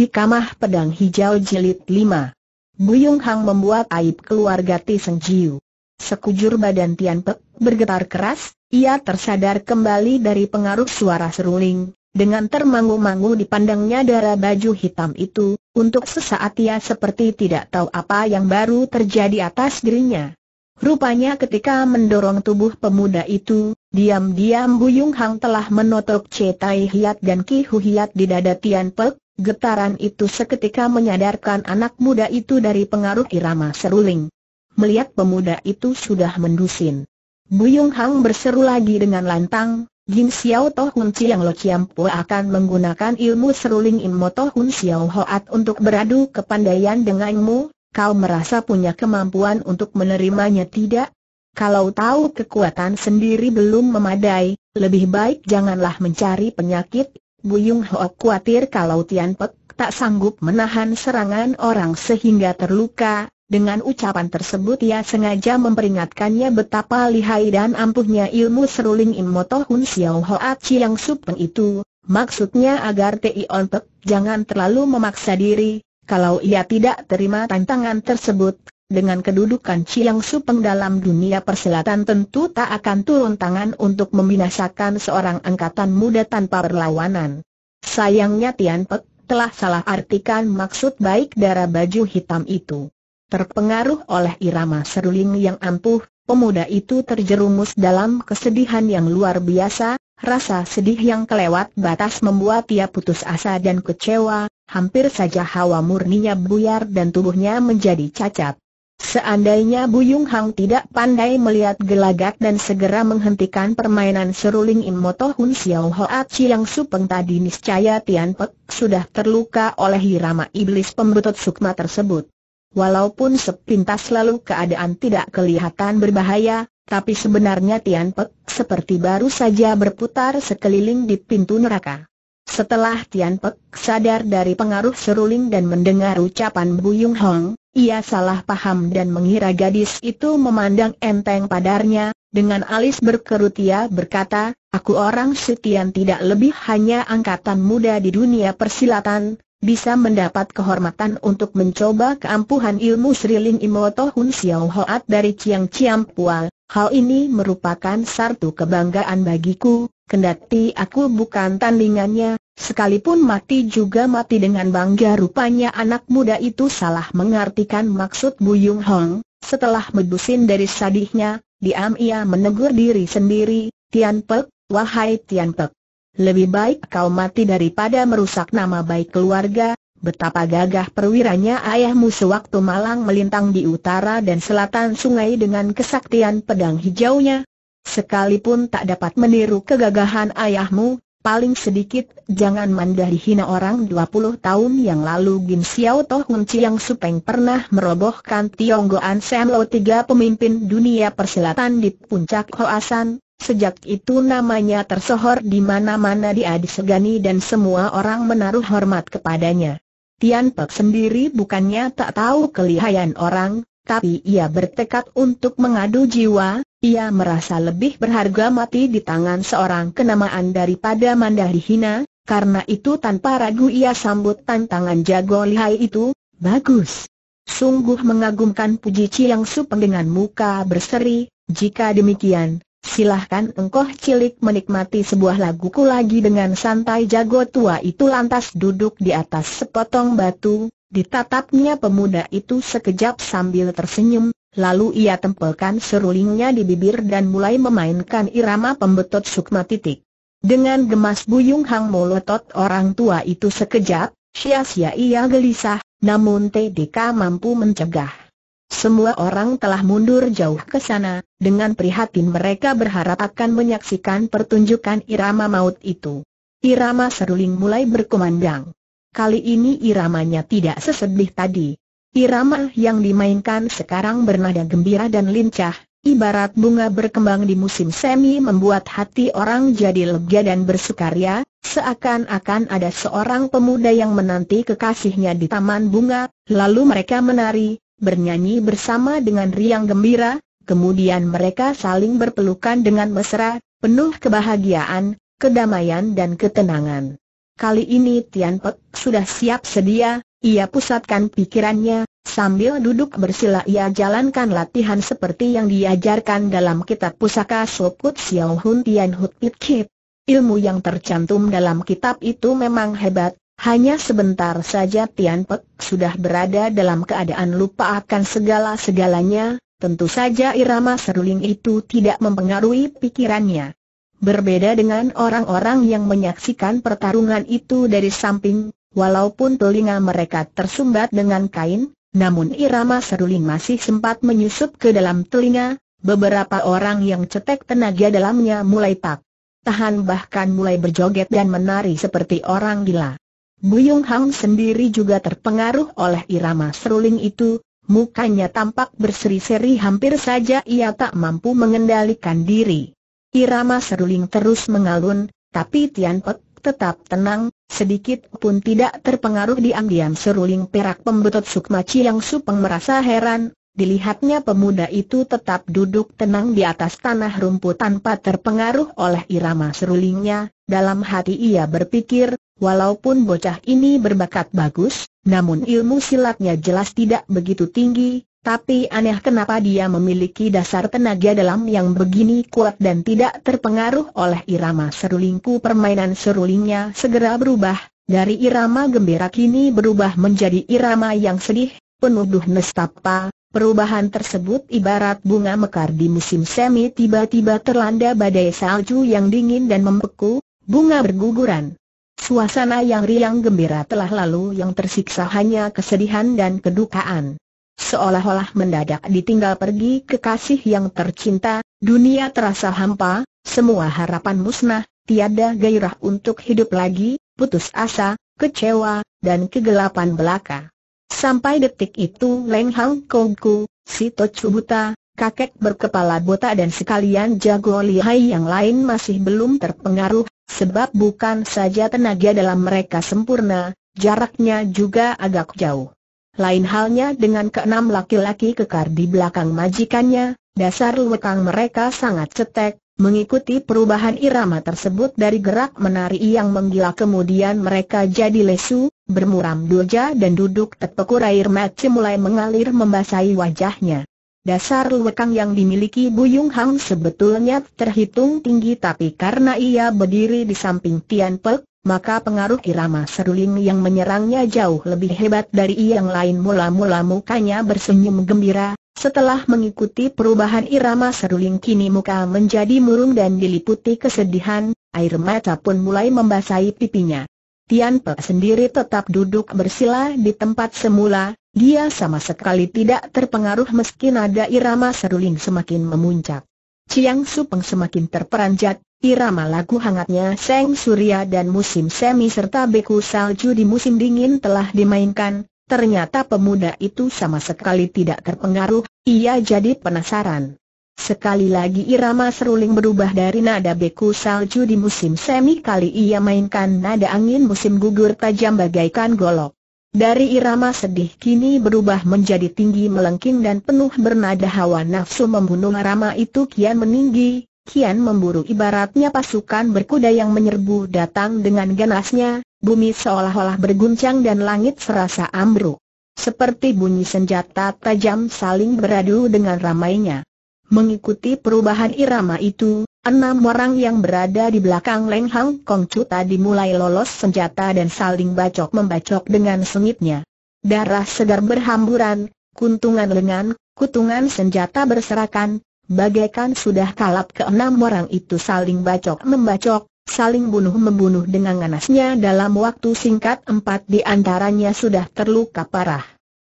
Hikamah Pedang Hijau Jilid 5 Buyung Hang membuat aib keluarga Tiseng Jiu. Sekujur badan Tian Pek bergetar keras, ia tersadar kembali dari pengaruh suara seruling, dengan termangu-mangu dipandangnya darah baju hitam itu, untuk sesaat ia seperti tidak tahu apa yang baru terjadi atas dirinya. Rupanya ketika mendorong tubuh pemuda itu, diam-diam Buyung Hang telah menotok Cetai Hiat dan Ki Hu Hiat di dada Tian Pek, Getaran itu seketika menyadarkan anak muda itu dari pengaruh irama seruling. Melihat pemuda itu sudah mendusin. Buyung Hang berseru lagi dengan lantang, Jin Xiao Toh Hun Chiang Lo Chiam Po akan menggunakan ilmu seruling Mo Toh Hun Xiao Hoat untuk beradu kepandaian denganmu, kau merasa punya kemampuan untuk menerimanya tidak? Kalau tahu kekuatan sendiri belum memadai, lebih baik janganlah mencari penyakit, Bu Buyung Ho khawatir kalau Tian Pek tak sanggup menahan serangan orang sehingga terluka, dengan ucapan tersebut ia sengaja memperingatkannya betapa lihai dan ampuhnya ilmu seruling Imoto Hun Xiao Hoa Chiang Supeng itu, maksudnya agar Ti On Pek jangan terlalu memaksa diri, kalau ia tidak terima tantangan tersebut, dengan kedudukan Chiang Supeng dalam dunia perselatan tentu tak akan turun tangan untuk membinasakan seorang angkatan muda tanpa perlawanan. Sayangnya Tian Pek telah salah artikan maksud baik darah baju hitam itu. Terpengaruh oleh irama seruling yang ampuh, pemuda itu terjerumus dalam kesedihan yang luar biasa, rasa sedih yang kelewat batas membuat ia putus asa dan kecewa, hampir saja hawa murninya buyar dan tubuhnya menjadi cacat. Seandainya Buyung Hang tidak pandai melihat gelagat dan segera menghentikan permainan seruling Imoto Hun Xiao Hoa Chiang Supeng tadi niscaya Tian Pek sudah terluka oleh irama iblis pembutut sukma tersebut. Walaupun sepintas lalu keadaan tidak kelihatan berbahaya, tapi sebenarnya Tian Pek seperti baru saja berputar sekeliling di pintu neraka. Setelah Tian Pek sadar dari pengaruh seruling dan mendengar ucapan Buyung Hang, ia salah paham dan mengira gadis itu memandang enteng padarnya, dengan alis berkerut ia berkata, Aku orang setian tidak lebih hanya angkatan muda di dunia persilatan, bisa mendapat kehormatan untuk mencoba keampuhan ilmu Sriling Imoto Hun Xiao Hoat dari Chiang Chiang Pual. Hal ini merupakan satu kebanggaan bagiku, kendati aku bukan tandingannya, Sekalipun mati juga mati dengan bangga rupanya anak muda itu salah mengartikan maksud Bu Buyung Hong. Setelah medusin dari sadihnya, diam ia menegur diri sendiri, Tian Pek, wahai Tian Pek. Lebih baik kau mati daripada merusak nama baik keluarga, betapa gagah perwiranya ayahmu sewaktu malang melintang di utara dan selatan sungai dengan kesaktian pedang hijaunya. Sekalipun tak dapat meniru kegagahan ayahmu, Paling sedikit, jangan mandari hina orang 20 tahun yang lalu Gin Xiao Toh Hun Chiang Supeng pernah merobohkan Tionggoan Sam Lo tiga pemimpin dunia persilatan di puncak Hoasan. Sejak itu namanya tersohor di mana-mana dia disegani dan semua orang menaruh hormat kepadanya. Tian Pek sendiri bukannya tak tahu kelihayan orang, tapi ia bertekad untuk mengadu jiwa, ia merasa lebih berharga mati di tangan seorang kenamaan daripada mandali hina, karena itu tanpa ragu ia sambut tantangan jago lihai itu, bagus. Sungguh mengagumkan Puji yang Supeng dengan muka berseri, jika demikian, silahkan engkau cilik menikmati sebuah laguku lagi dengan santai jago tua itu lantas duduk di atas sepotong batu, Ditatapnya pemuda itu sekejap sambil tersenyum, lalu ia tempelkan serulingnya di bibir dan mulai memainkan irama pembetot sukma titik. Dengan gemas Buyung Hang molotot orang tua itu sekejap, sia-sia ia gelisah, namun TDK mampu mencegah. Semua orang telah mundur jauh ke sana, dengan prihatin mereka berharap akan menyaksikan pertunjukan irama maut itu. Irama seruling mulai berkumandang. Kali ini iramanya tidak sesedih tadi. Irama yang dimainkan sekarang bernada gembira dan lincah, ibarat bunga berkembang di musim semi membuat hati orang jadi lega dan bersukaria, seakan-akan ada seorang pemuda yang menanti kekasihnya di taman bunga, lalu mereka menari, bernyanyi bersama dengan riang gembira, kemudian mereka saling berpelukan dengan mesra, penuh kebahagiaan, kedamaian dan ketenangan. Kali ini Tian Pek sudah siap sedia, ia pusatkan pikirannya, sambil duduk bersila ia jalankan latihan seperti yang diajarkan dalam kitab pusaka Sokut Xiao Hun Tian Hut It Kip. Ilmu yang tercantum dalam kitab itu memang hebat, hanya sebentar saja Tian Pek sudah berada dalam keadaan lupa akan segala-segalanya, tentu saja irama seruling itu tidak mempengaruhi pikirannya. Berbeda dengan orang-orang yang menyaksikan pertarungan itu dari samping, walaupun telinga mereka tersumbat dengan kain, namun irama seruling masih sempat menyusup ke dalam telinga, beberapa orang yang cetek tenaga dalamnya mulai tak tahan bahkan mulai berjoget dan menari seperti orang gila. Buyung Hang sendiri juga terpengaruh oleh irama seruling itu, mukanya tampak berseri-seri hampir saja ia tak mampu mengendalikan diri. Irama seruling terus mengalun, tapi Tian Pek tetap tenang, sedikit pun tidak terpengaruh diam-diam seruling perak pembetot Sukma Chiang Supeng merasa heran, dilihatnya pemuda itu tetap duduk tenang di atas tanah rumput tanpa terpengaruh oleh irama serulingnya, dalam hati ia berpikir, walaupun bocah ini berbakat bagus, namun ilmu silatnya jelas tidak begitu tinggi, tapi aneh kenapa dia memiliki dasar tenaga dalam yang begini kuat dan tidak terpengaruh oleh irama serulingku permainan serulingnya segera berubah, dari irama gembira kini berubah menjadi irama yang sedih, penuh duh nestapa, perubahan tersebut ibarat bunga mekar di musim semi tiba-tiba terlanda badai salju yang dingin dan membeku, bunga berguguran. Suasana yang riang gembira telah lalu yang tersiksa hanya kesedihan dan kedukaan seolah-olah mendadak ditinggal pergi kekasih yang tercinta, dunia terasa hampa, semua harapan musnah, tiada gairah untuk hidup lagi, putus asa, kecewa, dan kegelapan belaka. Sampai detik itu Leng Hang Kong Ku, si Tocu Buta, kakek berkepala botak dan sekalian jago lihai yang lain masih belum terpengaruh, sebab bukan saja tenaga dalam mereka sempurna, jaraknya juga agak jauh. Lain halnya dengan keenam laki-laki kekar di belakang majikannya, dasar lekang mereka sangat cetek, mengikuti perubahan irama tersebut dari gerak menari yang menggila kemudian mereka jadi lesu, bermuram doja dan duduk terpekur air mati mulai mengalir membasahi wajahnya. Dasar lekang yang dimiliki Buyung Hang sebetulnya terhitung tinggi tapi karena ia berdiri di samping Tian Pek, maka pengaruh irama Seruling yang menyerangnya jauh lebih hebat dari yang lain mula-mula mukanya bersenyum gembira, setelah mengikuti perubahan irama Seruling kini muka menjadi murung dan diliputi kesedihan, air mata pun mulai membasahi pipinya. Tian Pe sendiri tetap duduk bersila di tempat semula, dia sama sekali tidak terpengaruh meski nada irama Seruling semakin memuncak. Chiang Supeng semakin terperanjat, irama lagu hangatnya Seng Surya dan musim semi serta beku salju di musim dingin telah dimainkan, ternyata pemuda itu sama sekali tidak terpengaruh, ia jadi penasaran. Sekali lagi irama seruling berubah dari nada beku salju di musim semi kali ia mainkan nada angin musim gugur tajam bagaikan golok. Dari irama sedih kini berubah menjadi tinggi melengking dan penuh bernada hawa nafsu membunuh irama itu kian meninggi, kian memburu ibaratnya pasukan berkuda yang menyerbu datang dengan ganasnya, bumi seolah-olah berguncang dan langit serasa ambruk. Seperti bunyi senjata tajam saling beradu dengan ramainya. Mengikuti perubahan irama itu, enam orang yang berada di belakang Leng Hang Kong Chu tadi mulai lolos senjata dan saling bacok-membacok dengan sengitnya. Darah segar berhamburan, kuntungan lengan, kutungan senjata berserakan, bagaikan sudah kalap ke enam orang itu saling bacok-membacok, saling bunuh-membunuh dengan ganasnya dalam waktu singkat empat di antaranya sudah terluka parah.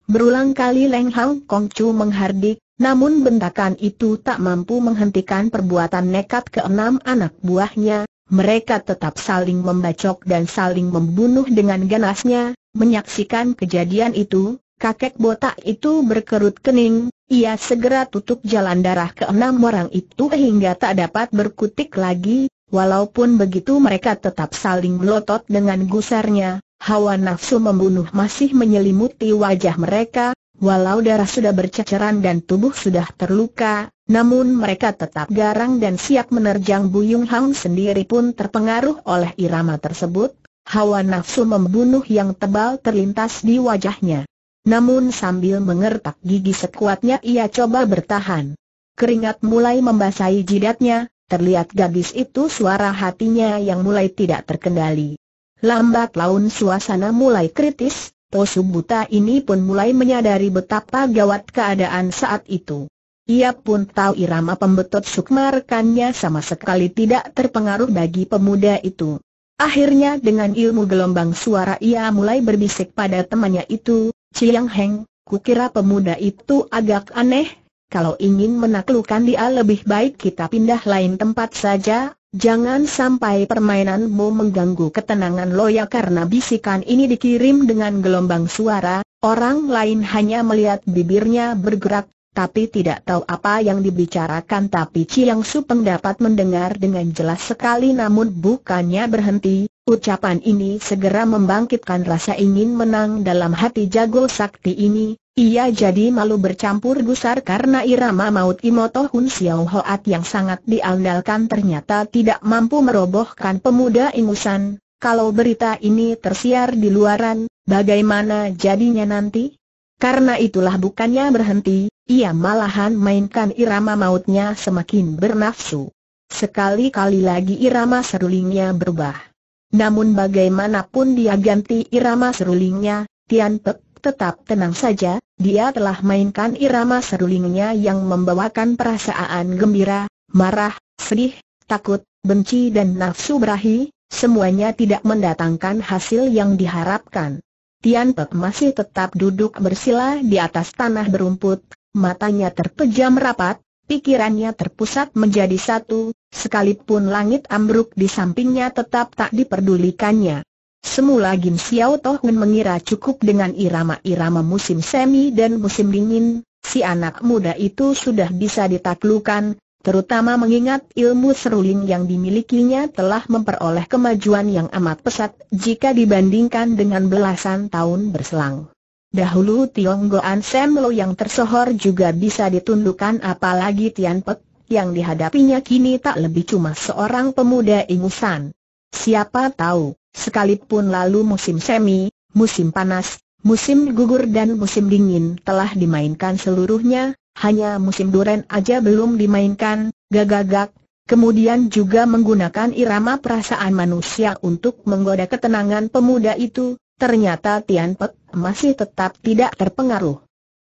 Berulang kali Leng Hang Kong Chu menghardik, namun bentakan itu tak mampu menghentikan perbuatan nekat keenam anak buahnya, mereka tetap saling membacok dan saling membunuh dengan ganasnya, menyaksikan kejadian itu, kakek botak itu berkerut kening, ia segera tutup jalan darah keenam orang itu hingga tak dapat berkutik lagi, walaupun begitu mereka tetap saling melotot dengan gusarnya, hawa nafsu membunuh masih menyelimuti wajah mereka, Walau darah sudah berceceran dan tubuh sudah terluka, namun mereka tetap garang dan siap menerjang Buyung Hang sendiri pun terpengaruh oleh irama tersebut, hawa nafsu membunuh yang tebal terlintas di wajahnya. Namun sambil mengertak gigi sekuatnya ia coba bertahan. Keringat mulai membasahi jidatnya, terlihat gadis itu suara hatinya yang mulai tidak terkendali. Lambat laun suasana mulai kritis, Posu buta ini pun mulai menyadari betapa gawat keadaan saat itu. Ia pun tahu irama pembetot sukma rekannya sama sekali tidak terpengaruh bagi pemuda itu. Akhirnya dengan ilmu gelombang suara ia mulai berbisik pada temannya itu, Chiang Heng, kukira pemuda itu agak aneh, kalau ingin menaklukkan dia lebih baik kita pindah lain tempat saja, jangan sampai permainanmu mengganggu ketenangan Loya karena bisikan ini dikirim dengan gelombang suara, orang lain hanya melihat bibirnya bergerak, tapi tidak tahu apa yang dibicarakan tapi Chiang Supeng dapat mendengar dengan jelas sekali namun bukannya berhenti, ucapan ini segera membangkitkan rasa ingin menang dalam hati jago sakti ini, ia jadi malu bercampur gusar karena irama maut Imoto Hun Xiao Hoat yang sangat diandalkan ternyata tidak mampu merobohkan pemuda ingusan. Kalau berita ini tersiar di luaran, bagaimana jadinya nanti? Karena itulah bukannya berhenti, ia malahan mainkan irama mautnya semakin bernafsu. Sekali-kali lagi irama serulingnya berubah. Namun bagaimanapun dia ganti irama serulingnya, Tian Pek tetap tenang saja, dia telah mainkan irama serulingnya yang membawakan perasaan gembira, marah, sedih, takut, benci dan nafsu berahi, semuanya tidak mendatangkan hasil yang diharapkan. Tian Pek masih tetap duduk bersila di atas tanah berumput, matanya terpejam rapat, pikirannya terpusat menjadi satu, sekalipun langit ambruk di sampingnya tetap tak diperdulikannya. Semula Gim Xiao Tohun mengira cukup dengan irama-irama musim semi dan musim dingin, si anak muda itu sudah bisa ditaklukan, terutama mengingat ilmu seruling yang dimilikinya telah memperoleh kemajuan yang amat pesat jika dibandingkan dengan belasan tahun berselang. Dahulu Sam Lo yang tersohor juga bisa ditundukkan apalagi Tian Pek, yang dihadapinya kini tak lebih cuma seorang pemuda ingusan. Siapa tahu, sekalipun lalu musim semi, musim panas, musim gugur dan musim dingin telah dimainkan seluruhnya, hanya musim duren aja belum dimainkan, gagagak, kemudian juga menggunakan irama perasaan manusia untuk menggoda ketenangan pemuda itu, ternyata Tian Pek masih tetap tidak terpengaruh.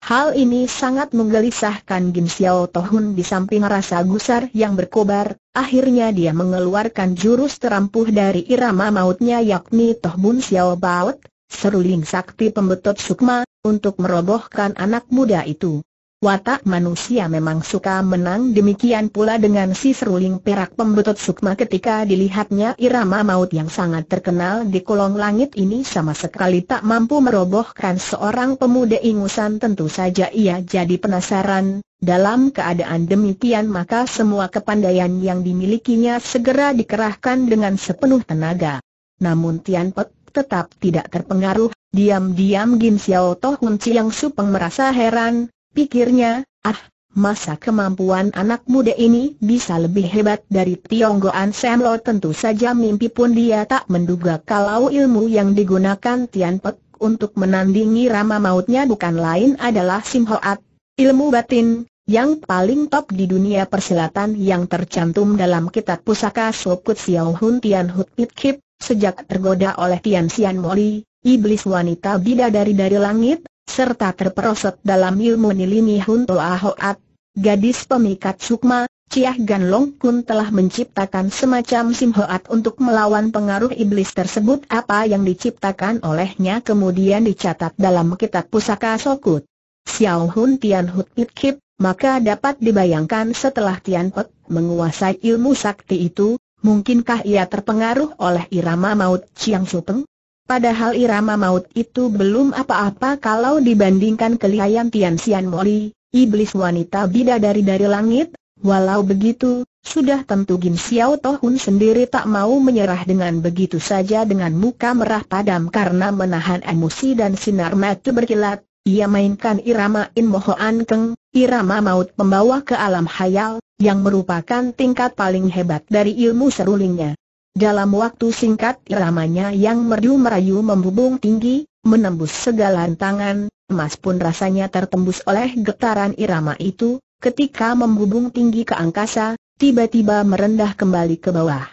Hal ini sangat menggelisahkan Gim Xiao Tohun di samping rasa gusar yang berkobar, akhirnya dia mengeluarkan jurus terampuh dari irama mautnya yakni Toh Xiao Baot, seruling sakti pembetot sukma, untuk merobohkan anak muda itu. Watak manusia memang suka menang demikian pula dengan si seruling perak pembetut sukma ketika dilihatnya irama maut yang sangat terkenal di kolong langit ini sama sekali tak mampu merobohkan seorang pemuda ingusan tentu saja ia jadi penasaran, dalam keadaan demikian maka semua kepandaian yang dimilikinya segera dikerahkan dengan sepenuh tenaga. Namun Tian Pek tetap tidak terpengaruh, diam-diam Gin Xiao Toh Hun Chiang Supeng merasa heran, pikirnya, ah, masa kemampuan anak muda ini bisa lebih hebat dari Tionggoan Semlo tentu saja mimpi pun dia tak menduga kalau ilmu yang digunakan Tian Pek untuk menandingi rama mautnya bukan lain adalah Simhoat, ilmu batin, yang paling top di dunia persilatan yang tercantum dalam kitab pusaka Sokut Siau Hun Tian Hut Pit Kip, sejak tergoda oleh Tian Xian Moli, iblis wanita bidadari dari langit, serta terperosot dalam ilmu nilini Hunto Ahoat, gadis pemikat sukma, Ciah Gan Long Kun telah menciptakan semacam simhoat untuk melawan pengaruh iblis tersebut apa yang diciptakan olehnya kemudian dicatat dalam kitab pusaka Sokut. Xiao Hun Tian Hut It Kip, maka dapat dibayangkan setelah Tian Pek menguasai ilmu sakti itu, mungkinkah ia terpengaruh oleh irama maut Chiang Peng? Padahal irama maut itu belum apa-apa kalau dibandingkan kelihayan Tian Xian Moli, iblis wanita bidadari dari langit, walau begitu, sudah tentu Gin Xiao Tohun sendiri tak mau menyerah dengan begitu saja dengan muka merah padam karena menahan emosi dan sinar mata berkilat, ia mainkan irama In Moho An Keng, irama maut pembawa ke alam hayal, yang merupakan tingkat paling hebat dari ilmu serulingnya. Dalam waktu singkat iramanya yang merdu merayu membubung tinggi, menembus segala tangan, emas pun rasanya tertembus oleh getaran irama itu, ketika membubung tinggi ke angkasa, tiba-tiba merendah kembali ke bawah.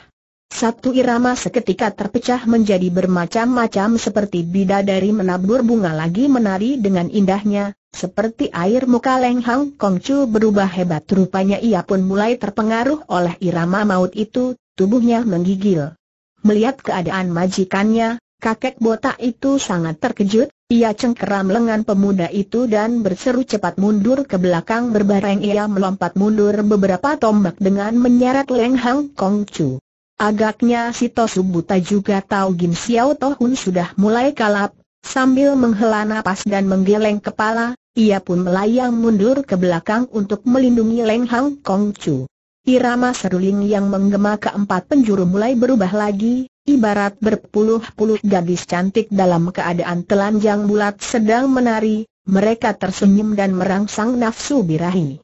Satu irama seketika terpecah menjadi bermacam-macam seperti bidadari menabur bunga lagi menari dengan indahnya, seperti air muka lenghang Kongcu berubah hebat rupanya ia pun mulai terpengaruh oleh irama maut itu, tubuhnya menggigil. Melihat keadaan majikannya, kakek botak itu sangat terkejut, ia cengkeram lengan pemuda itu dan berseru cepat mundur ke belakang berbareng ia melompat mundur beberapa tombak dengan menyeret Leng Hang Kong Chu. Agaknya si Tosubuta juga tahu Gim Xiao Tohun sudah mulai kalap, sambil menghela napas dan menggeleng kepala, ia pun melayang mundur ke belakang untuk melindungi Leng Hang Kong Chu. Irama seruling yang menggema keempat penjuru mulai berubah lagi, ibarat berpuluh-puluh gadis cantik dalam keadaan telanjang bulat sedang menari, mereka tersenyum dan merangsang nafsu birahi.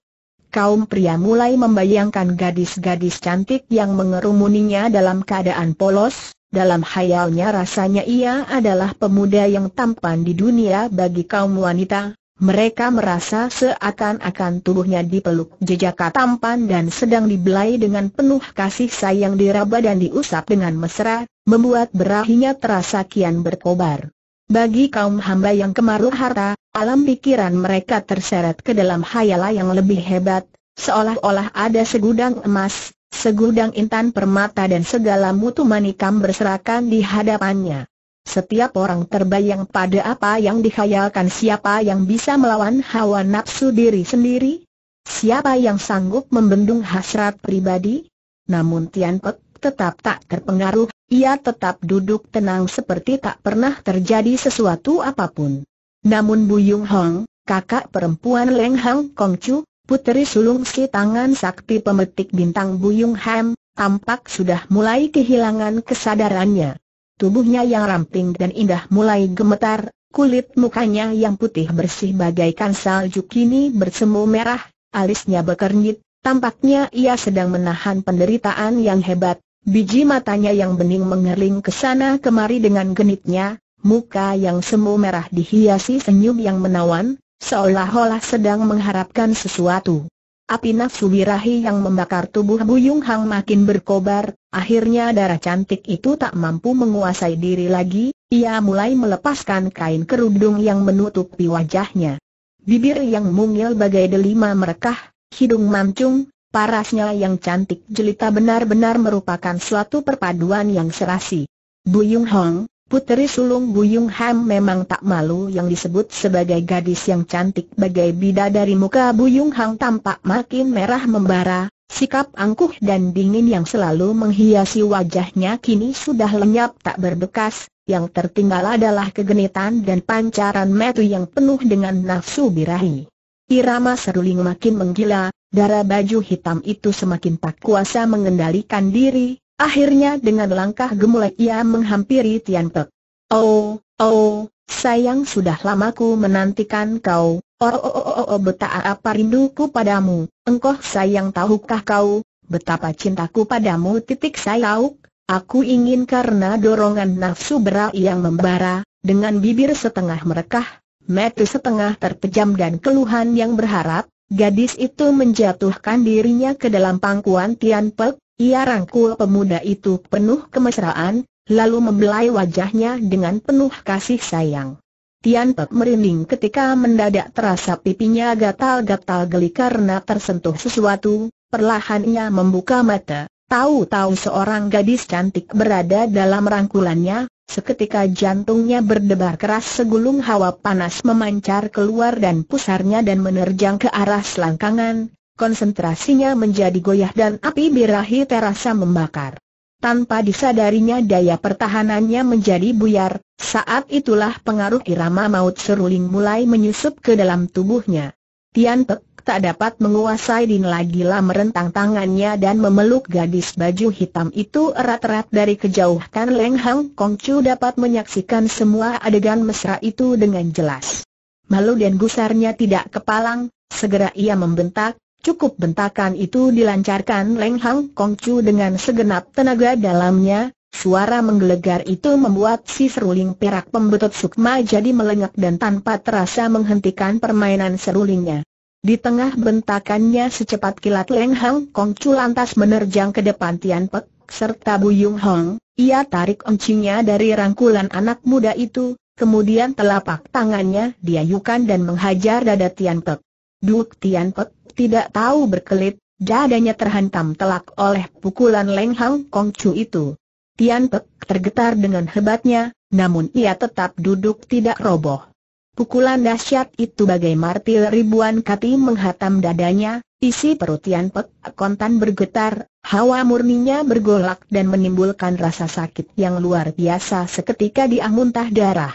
Kaum pria mulai membayangkan gadis-gadis cantik yang mengerumuninya dalam keadaan polos, dalam hayalnya rasanya ia adalah pemuda yang tampan di dunia bagi kaum wanita, mereka merasa seakan-akan tubuhnya dipeluk jejaka tampan dan sedang dibelai dengan penuh kasih sayang diraba dan diusap dengan mesra, membuat berahinya terasa kian berkobar. Bagi kaum hamba yang kemaruh harta, alam pikiran mereka terseret ke dalam hayalah yang lebih hebat, seolah-olah ada segudang emas, segudang intan permata dan segala mutu manikam berserakan di hadapannya. Setiap orang terbayang pada apa yang dikhayalkan siapa yang bisa melawan hawa nafsu diri sendiri? Siapa yang sanggup membendung hasrat pribadi? Namun Tian Pek tetap tak terpengaruh, ia tetap duduk tenang seperti tak pernah terjadi sesuatu apapun. Namun Bu Buyung Hong, kakak perempuan Leng Hang Kong Chu, puteri sulung si tangan sakti pemetik bintang Bu Buyung Ham, tampak sudah mulai kehilangan kesadarannya tubuhnya yang ramping dan indah mulai gemetar, kulit mukanya yang putih bersih bagaikan salju kini bersemu merah, alisnya berkernyit, tampaknya ia sedang menahan penderitaan yang hebat, biji matanya yang bening mengerling ke sana kemari dengan genitnya, muka yang semu merah dihiasi senyum yang menawan, seolah-olah sedang mengharapkan sesuatu. Api nafsu birahi yang membakar tubuh Buyung Hang makin berkobar, Akhirnya darah cantik itu tak mampu menguasai diri lagi, ia mulai melepaskan kain kerudung yang menutupi wajahnya. Bibir yang mungil bagai delima merekah, hidung mancung, parasnya yang cantik jelita benar-benar merupakan suatu perpaduan yang serasi. Buyung Hong, puteri sulung Buyung Ham memang tak malu yang disebut sebagai gadis yang cantik bagai bida dari muka Buyung Hong tampak makin merah membara, Sikap angkuh dan dingin yang selalu menghiasi wajahnya kini sudah lenyap tak berbekas, yang tertinggal adalah kegenitan dan pancaran metu yang penuh dengan nafsu birahi. Irama seruling makin menggila, darah baju hitam itu semakin tak kuasa mengendalikan diri, akhirnya dengan langkah gemulai ia menghampiri Tian Pek. Oh, oh, sayang sudah lama ku menantikan kau, oh oh oh oh, oh betapa apa rinduku padamu, engkau sayang tahukah kau, betapa cintaku padamu titik sayauk, aku ingin karena dorongan nafsu berat yang membara, dengan bibir setengah merekah, mata setengah terpejam dan keluhan yang berharap, gadis itu menjatuhkan dirinya ke dalam pangkuan Tian Pek, ia rangkul pemuda itu penuh kemesraan, lalu membelai wajahnya dengan penuh kasih sayang. Tian Pek merinding ketika mendadak terasa pipinya gatal-gatal geli karena tersentuh sesuatu, perlahan ia membuka mata, tahu-tahu seorang gadis cantik berada dalam rangkulannya, seketika jantungnya berdebar keras segulung hawa panas memancar keluar dan pusarnya dan menerjang ke arah selangkangan, konsentrasinya menjadi goyah dan api birahi terasa membakar. Tanpa disadarinya daya pertahanannya menjadi buyar, saat itulah pengaruh irama maut seruling mulai menyusup ke dalam tubuhnya. Tian Pek tak dapat menguasai Din lagi lah merentang tangannya dan memeluk gadis baju hitam itu erat-erat dari kejauhan Leng Hang Kong Chu dapat menyaksikan semua adegan mesra itu dengan jelas. Malu dan gusarnya tidak kepalang, segera ia membentak, Cukup bentakan itu dilancarkan Leng Hang Kong Kongcu dengan segenap tenaga dalamnya, suara menggelegar itu membuat si seruling perak pembetut sukma jadi melengak dan tanpa terasa menghentikan permainan serulingnya. Di tengah bentakannya secepat kilat Leng Hang Kong Kongcu lantas menerjang ke depan Tian Pek, serta Bu Buyung Hong, ia tarik encingnya dari rangkulan anak muda itu, Kemudian telapak tangannya diayukan dan menghajar dada Tian Pek. Duk Tian Pek tidak tahu berkelit, dadanya terhantam telak oleh pukulan Leng Hang Kong Chu itu. Tian Pek tergetar dengan hebatnya, namun ia tetap duduk tidak roboh. Pukulan dahsyat itu bagai martil ribuan kati menghatam dadanya, isi perut Tian Pek kontan bergetar, hawa murninya bergolak dan menimbulkan rasa sakit yang luar biasa seketika dia muntah darah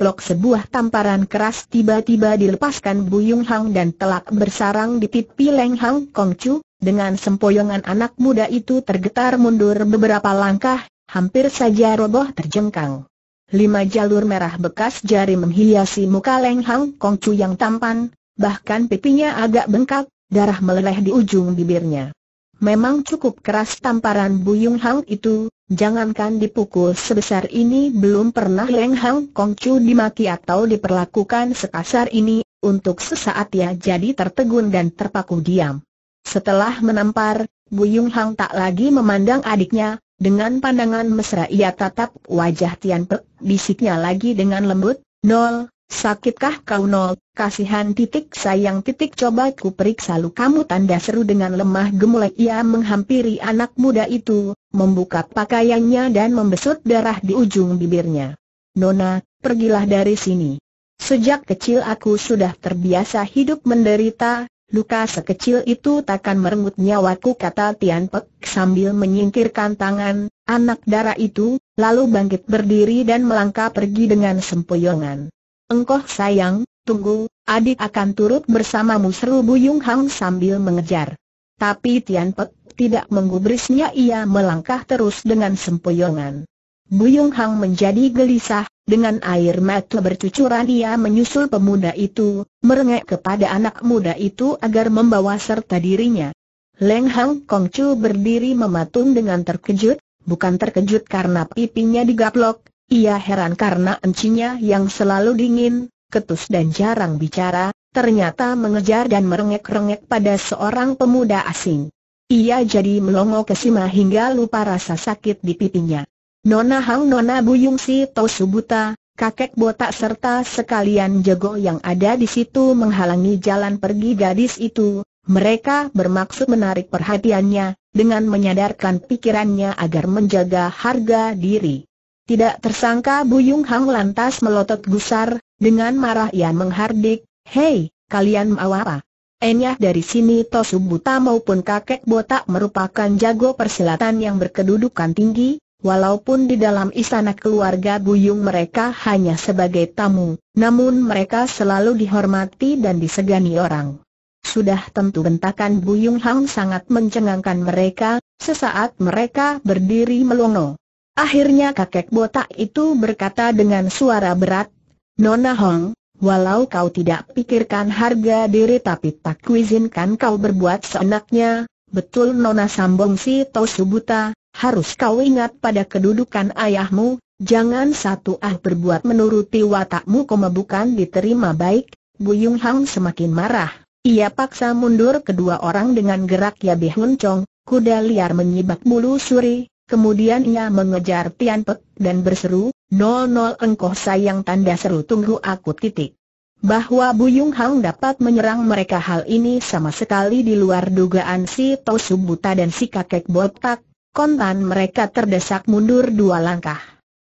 plok sebuah tamparan keras tiba-tiba dilepaskan Buyung Hang dan telak bersarang di pipi Leng Hang Kong Chu, dengan sempoyongan anak muda itu tergetar mundur beberapa langkah, hampir saja roboh terjengkang. Lima jalur merah bekas jari menghiasi muka Leng Hang Kong Chu yang tampan, bahkan pipinya agak bengkak, darah meleleh di ujung bibirnya. Memang cukup keras tamparan Buyung Hang itu, jangankan dipukul sebesar ini belum pernah Leng Hang Kong Chu dimaki atau diperlakukan sekasar ini, untuk sesaat ia jadi tertegun dan terpaku diam. Setelah menampar, Buyung Hang tak lagi memandang adiknya, dengan pandangan mesra ia tatap wajah Tian Pek, bisiknya lagi dengan lembut, Nol, Sakitkah kau nol? Kasihan titik sayang titik coba ku periksa kamu tanda seru dengan lemah gemulai ia menghampiri anak muda itu, membuka pakaiannya dan membesut darah di ujung bibirnya. Nona, pergilah dari sini. Sejak kecil aku sudah terbiasa hidup menderita, luka sekecil itu takkan merenggut nyawaku kata Tian Pek sambil menyingkirkan tangan, anak darah itu, lalu bangkit berdiri dan melangkah pergi dengan sempoyongan. Engkau sayang, tunggu, adik akan turut bersamamu seru Buyung Hang sambil mengejar. Tapi Tian Pek tidak menggubrisnya ia melangkah terus dengan sempoyongan. Buyung Hang menjadi gelisah, dengan air mata bercucuran ia menyusul pemuda itu, merengek kepada anak muda itu agar membawa serta dirinya. Leng Hang Kongcu berdiri mematung dengan terkejut, bukan terkejut karena pipinya digaplok, ia heran karena encinya yang selalu dingin, ketus dan jarang bicara, ternyata mengejar dan merengek-rengek pada seorang pemuda asing. Ia jadi melongo ke Sima hingga lupa rasa sakit di pipinya. Nona Hang Nona Buyung Si Tosubuta, kakek botak serta sekalian jago yang ada di situ menghalangi jalan pergi gadis itu, mereka bermaksud menarik perhatiannya, dengan menyadarkan pikirannya agar menjaga harga diri. Tidak tersangka Buyung Hang lantas melotot gusar, dengan marah ia menghardik, Hei, kalian mau apa? Enyah dari sini Tosu Buta maupun kakek botak merupakan jago persilatan yang berkedudukan tinggi, walaupun di dalam istana keluarga Buyung mereka hanya sebagai tamu, namun mereka selalu dihormati dan disegani orang. Sudah tentu bentakan Buyung Hang sangat mencengangkan mereka, sesaat mereka berdiri melongo. Akhirnya kakek botak itu berkata dengan suara berat, Nona Hong, walau kau tidak pikirkan harga diri tapi tak kuizinkan kau berbuat seenaknya, betul Nona Sambong si Tosubuta, harus kau ingat pada kedudukan ayahmu, jangan satu ah berbuat menuruti watakmu koma bukan diterima baik, Buyung Hang semakin marah. Ia paksa mundur kedua orang dengan gerak ya Bihun kuda liar menyibak bulu suri, Kemudian ia mengejar Tian Pek dan berseru, Nol nol engkau sayang tanda seru tunggu aku titik. Bahwa Buyung Hang dapat menyerang mereka hal ini sama sekali di luar dugaan si Tosu Buta dan si kakek botak, kontan mereka terdesak mundur dua langkah.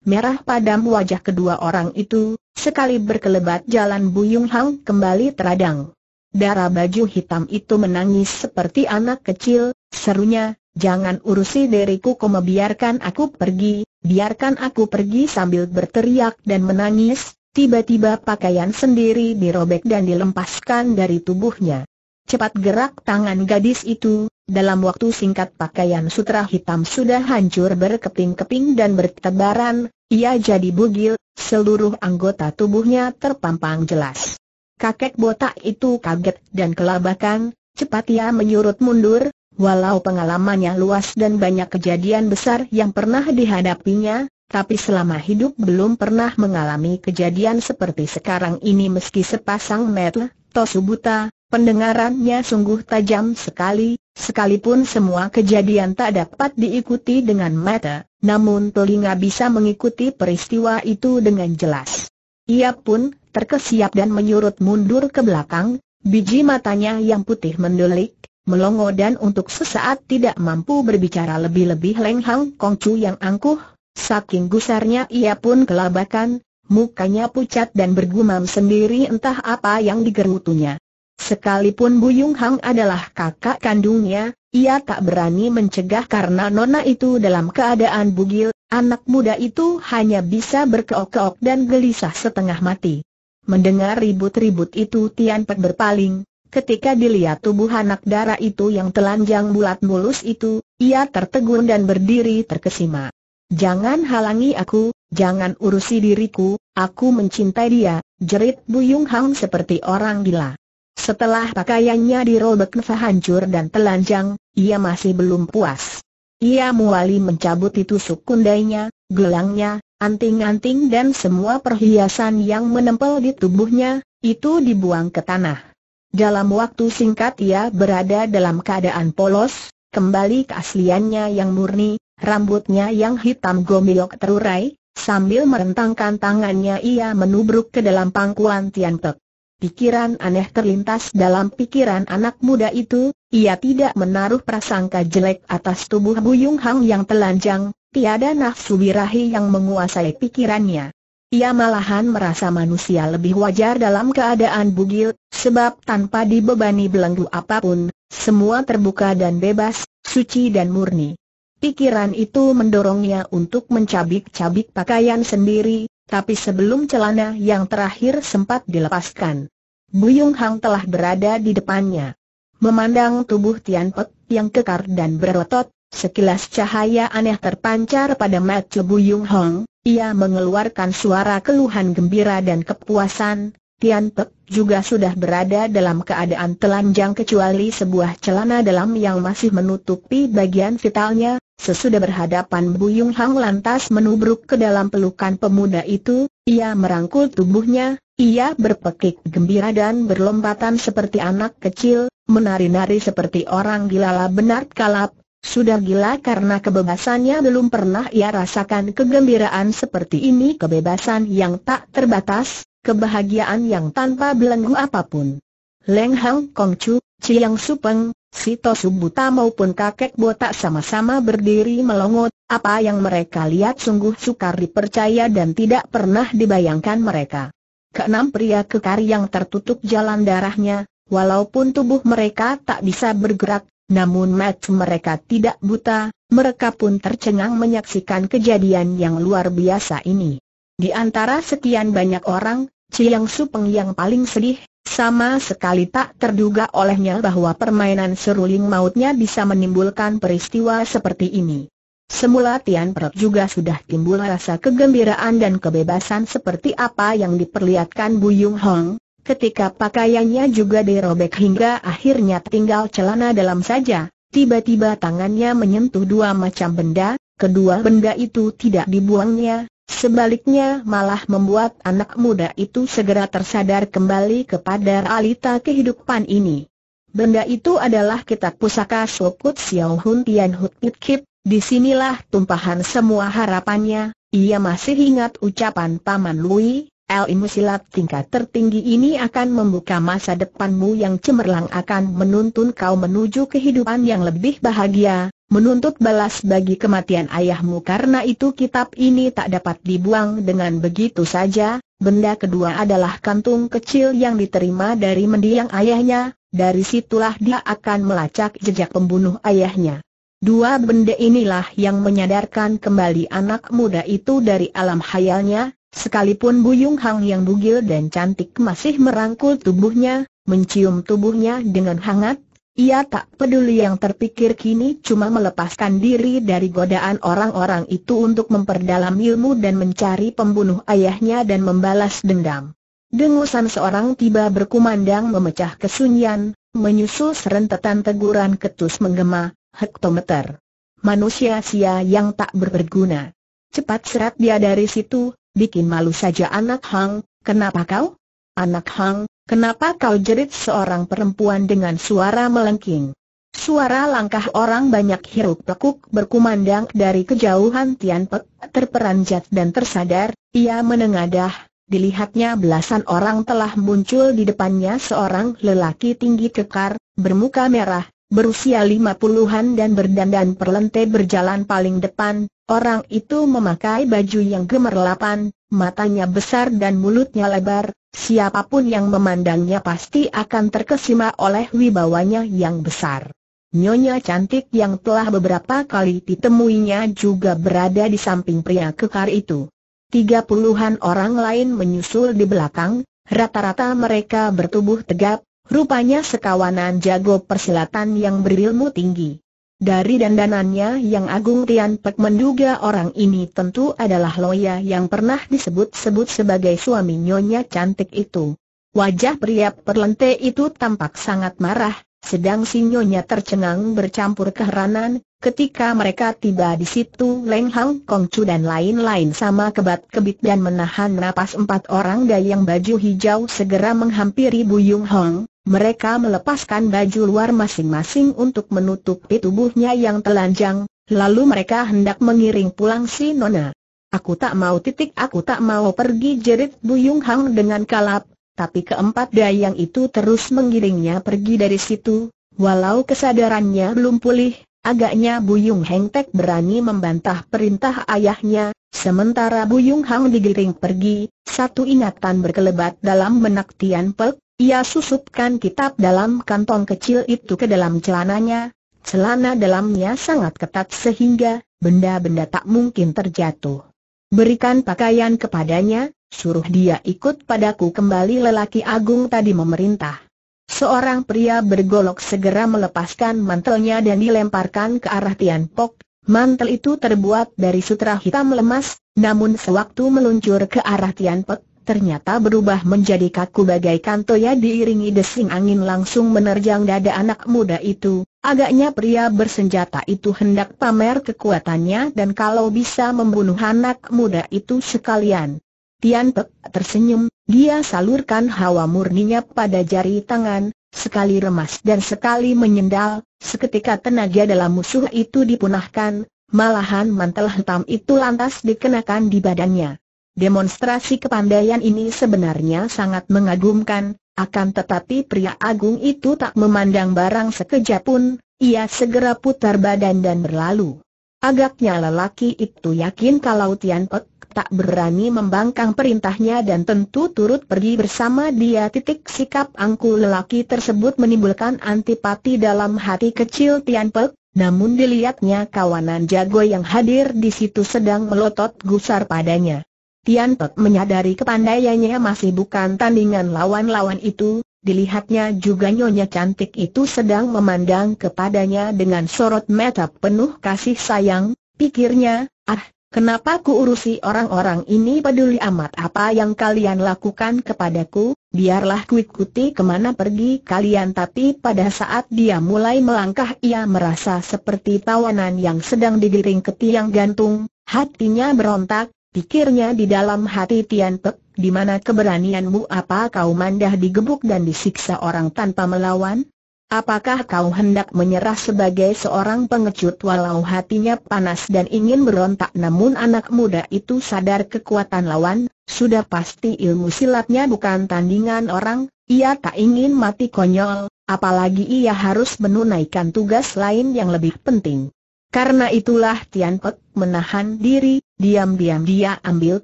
Merah padam wajah kedua orang itu, sekali berkelebat jalan Buyung Hang kembali teradang. Darah baju hitam itu menangis seperti anak kecil, serunya, Jangan urusi diriku koma biarkan aku pergi, biarkan aku pergi sambil berteriak dan menangis, tiba-tiba pakaian sendiri dirobek dan dilempaskan dari tubuhnya. Cepat gerak tangan gadis itu, dalam waktu singkat pakaian sutra hitam sudah hancur berkeping-keping dan bertebaran, ia jadi bugil, seluruh anggota tubuhnya terpampang jelas. Kakek botak itu kaget dan kelabakan, cepat ia menyurut mundur, Walau pengalamannya luas dan banyak kejadian besar yang pernah dihadapinya, tapi selama hidup belum pernah mengalami kejadian seperti sekarang ini meski sepasang mata, buta, pendengarannya sungguh tajam sekali, sekalipun semua kejadian tak dapat diikuti dengan mata, namun telinga bisa mengikuti peristiwa itu dengan jelas. Ia pun terkesiap dan menyurut mundur ke belakang, biji matanya yang putih mendelik, melongo dan untuk sesaat tidak mampu berbicara lebih-lebih Leng Hang Kong Chu yang angkuh, saking gusarnya ia pun kelabakan, mukanya pucat dan bergumam sendiri entah apa yang digerutunya. Sekalipun Buyung Hang adalah kakak kandungnya, ia tak berani mencegah karena nona itu dalam keadaan bugil, anak muda itu hanya bisa berkeok-keok dan gelisah setengah mati. Mendengar ribut-ribut itu Tian Pek berpaling, Ketika dilihat tubuh anak darah itu yang telanjang bulat mulus itu, ia tertegun dan berdiri terkesima. Jangan halangi aku, jangan urusi diriku, aku mencintai dia, jerit Buyung Hang seperti orang gila. Setelah pakaiannya dirobek hancur dan telanjang, ia masih belum puas. Ia mulai mencabut tusuk kundainya, gelangnya, anting-anting dan semua perhiasan yang menempel di tubuhnya, itu dibuang ke tanah. Dalam waktu singkat ia berada dalam keadaan polos, kembali keasliannya yang murni, rambutnya yang hitam gomilok terurai, sambil merentangkan tangannya ia menubruk ke dalam pangkuan Tian Pek. Pikiran aneh terlintas dalam pikiran anak muda itu, ia tidak menaruh prasangka jelek atas tubuh Bu Buyung Hang yang telanjang, tiada nafsu birahi yang menguasai pikirannya ia malahan merasa manusia lebih wajar dalam keadaan bugil, sebab tanpa dibebani belenggu apapun, semua terbuka dan bebas, suci dan murni. Pikiran itu mendorongnya untuk mencabik-cabik pakaian sendiri, tapi sebelum celana yang terakhir sempat dilepaskan. Buyung Hang telah berada di depannya. Memandang tubuh Tian Pek yang kekar dan berotot, Sekilas cahaya aneh terpancar pada mata Buyung Hong, ia mengeluarkan suara keluhan gembira dan kepuasan, Tian Pek juga sudah berada dalam keadaan telanjang kecuali sebuah celana dalam yang masih menutupi bagian vitalnya. Sesudah berhadapan Buyung Hong lantas menubruk ke dalam pelukan pemuda itu, ia merangkul tubuhnya, ia berpekik gembira dan berlompatan seperti anak kecil, menari-nari seperti orang gila benar kalap, sudah gila karena kebebasannya belum pernah ia rasakan kegembiraan seperti ini Kebebasan yang tak terbatas, kebahagiaan yang tanpa belenggu apapun Leng Hang Kong Chu, Chiang Supeng, Sito Subuta maupun kakek botak sama-sama berdiri melongot Apa yang mereka lihat sungguh sukar dipercaya dan tidak pernah dibayangkan mereka Keenam pria kekar yang tertutup jalan darahnya Walaupun tubuh mereka tak bisa bergerak, namun mata mereka tidak buta, mereka pun tercengang menyaksikan kejadian yang luar biasa ini. Di antara sekian banyak orang, Chiang Supeng yang paling sedih, sama sekali tak terduga olehnya bahwa permainan seruling mautnya bisa menimbulkan peristiwa seperti ini. Semula Tian Perut juga sudah timbul rasa kegembiraan dan kebebasan seperti apa yang diperlihatkan Buyung Hong, Ketika pakaiannya juga dirobek hingga akhirnya tinggal celana dalam saja, tiba-tiba tangannya menyentuh dua macam benda, kedua benda itu tidak dibuangnya, sebaliknya malah membuat anak muda itu segera tersadar kembali kepada realita kehidupan ini. Benda itu adalah kitab pusaka Sokut Xiao Hun Tian Hut Pit Kip, disinilah tumpahan semua harapannya, ia masih ingat ucapan Paman Lui, ilmu silat tingkat tertinggi ini akan membuka masa depanmu yang cemerlang akan menuntun kau menuju kehidupan yang lebih bahagia, menuntut balas bagi kematian ayahmu karena itu kitab ini tak dapat dibuang dengan begitu saja, benda kedua adalah kantung kecil yang diterima dari mendiang ayahnya, dari situlah dia akan melacak jejak pembunuh ayahnya. Dua benda inilah yang menyadarkan kembali anak muda itu dari alam hayalnya, Sekalipun Buyung Hang yang bugil dan cantik masih merangkul tubuhnya, mencium tubuhnya dengan hangat, ia tak peduli yang terpikir kini cuma melepaskan diri dari godaan orang-orang itu untuk memperdalam ilmu dan mencari pembunuh ayahnya dan membalas dendam. Dengusan seorang tiba berkumandang memecah kesunyian, menyusul serentetan teguran ketus menggema, hektometer. Manusia sia yang tak berguna. Cepat serat dia dari situ, bikin malu saja anak Hang, kenapa kau? Anak Hang, kenapa kau jerit seorang perempuan dengan suara melengking? Suara langkah orang banyak hiruk pikuk berkumandang dari kejauhan Tian Pek, terperanjat dan tersadar, ia menengadah, dilihatnya belasan orang telah muncul di depannya seorang lelaki tinggi kekar, bermuka merah, berusia lima puluhan dan berdandan perlente berjalan paling depan, orang itu memakai baju yang gemerlapan, matanya besar dan mulutnya lebar, siapapun yang memandangnya pasti akan terkesima oleh wibawanya yang besar. Nyonya cantik yang telah beberapa kali ditemuinya juga berada di samping pria kekar itu. Tiga puluhan orang lain menyusul di belakang, rata-rata mereka bertubuh tegap, Rupanya sekawanan jago persilatan yang berilmu tinggi. Dari dandanannya yang Agung Tian Pek menduga orang ini tentu adalah Loya yang pernah disebut-sebut sebagai suami nyonya cantik itu. Wajah pria perlente itu tampak sangat marah, sedang si nyonya tercengang bercampur keheranan, ketika mereka tiba di situ Leng Hang Kong Chu dan lain-lain sama kebat-kebit dan menahan napas empat orang dayang baju hijau segera menghampiri Bu Buyung Hong, mereka melepaskan baju luar masing-masing untuk menutupi tubuhnya yang telanjang, lalu mereka hendak mengiring pulang si Nona. Aku tak mau titik, aku tak mau pergi jerit Buyung Hang dengan kalap, tapi keempat dayang itu terus mengiringnya pergi dari situ, walau kesadarannya belum pulih, Agaknya Buyung Heng Tek berani membantah perintah ayahnya, sementara Buyung Hang digiring pergi, satu ingatan berkelebat dalam benak Tian Pek, ia susupkan kitab dalam kantong kecil itu ke dalam celananya, celana dalamnya sangat ketat sehingga benda-benda tak mungkin terjatuh. Berikan pakaian kepadanya, suruh dia ikut padaku kembali lelaki agung tadi memerintah. Seorang pria bergolok segera melepaskan mantelnya dan dilemparkan ke arah Tian Pok. Mantel itu terbuat dari sutra hitam lemas, namun sewaktu meluncur ke arah Tian Pok, ternyata berubah menjadi kaku bagaikan toya diiringi desing angin langsung menerjang dada anak muda itu. Agaknya pria bersenjata itu hendak pamer kekuatannya dan kalau bisa membunuh anak muda itu sekalian. Tian Pek tersenyum, dia salurkan hawa murninya pada jari tangan, sekali remas dan sekali menyendal, seketika tenaga dalam musuh itu dipunahkan, malahan mantel hitam itu lantas dikenakan di badannya. Demonstrasi kepandaian ini sebenarnya sangat mengagumkan, akan tetapi pria agung itu tak memandang barang sekejap pun, ia segera putar badan dan berlalu. Agaknya lelaki itu yakin kalau Tian Pek tak berani membangkang perintahnya dan tentu turut pergi bersama dia. Titik sikap angkuh lelaki tersebut menimbulkan antipati dalam hati kecil Tian Pek, namun dilihatnya kawanan jago yang hadir di situ sedang melotot gusar padanya. Tian Tot menyadari kepandaiannya masih bukan tandingan lawan-lawan itu, dilihatnya juga nyonya cantik itu sedang memandang kepadanya dengan sorot mata penuh kasih sayang, pikirnya, ah, kenapa ku urusi orang-orang ini peduli amat apa yang kalian lakukan kepadaku, biarlah ku ikuti kemana pergi kalian tapi pada saat dia mulai melangkah ia merasa seperti tawanan yang sedang digiring ke tiang gantung, hatinya berontak, Pikirnya di dalam hati Tian Pek, di mana keberanianmu apa kau mandah digebuk dan disiksa orang tanpa melawan? Apakah kau hendak menyerah sebagai seorang pengecut walau hatinya panas dan ingin berontak namun anak muda itu sadar kekuatan lawan, sudah pasti ilmu silatnya bukan tandingan orang, ia tak ingin mati konyol, apalagi ia harus menunaikan tugas lain yang lebih penting. Karena itulah Tian Pek menahan diri, diam-diam dia ambil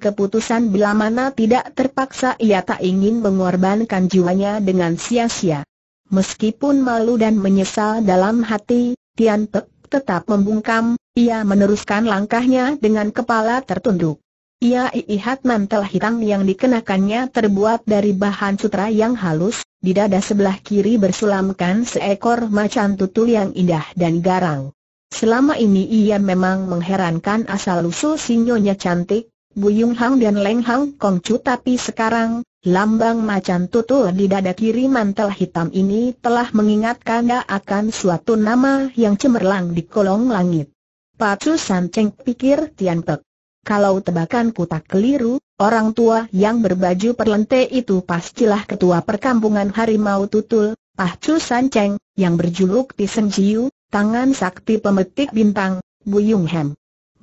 keputusan bila mana tidak terpaksa ia tak ingin mengorbankan jiwanya dengan sia-sia. Meskipun malu dan menyesal dalam hati, Tian Pek tetap membungkam, ia meneruskan langkahnya dengan kepala tertunduk. Ia iihat mantel hitam yang dikenakannya terbuat dari bahan sutra yang halus, di dada sebelah kiri bersulamkan seekor macan tutul yang indah dan garang. Selama ini ia memang mengherankan asal-usul sinyonya cantik, Buyung Hang dan Leng Hang Kong Chu tapi sekarang, lambang macan tutul di dada kiri mantel hitam ini telah mengingatkannya akan suatu nama yang cemerlang di kolong langit. Pacu San Cheng pikir Tian Pek. Kalau tebakanku tak keliru, orang tua yang berbaju perlente itu pastilah ketua perkampungan harimau tutul, Pacu San Cheng, yang berjuluk Tisen Jiu, tangan sakti pemetik bintang, Buyung Hem.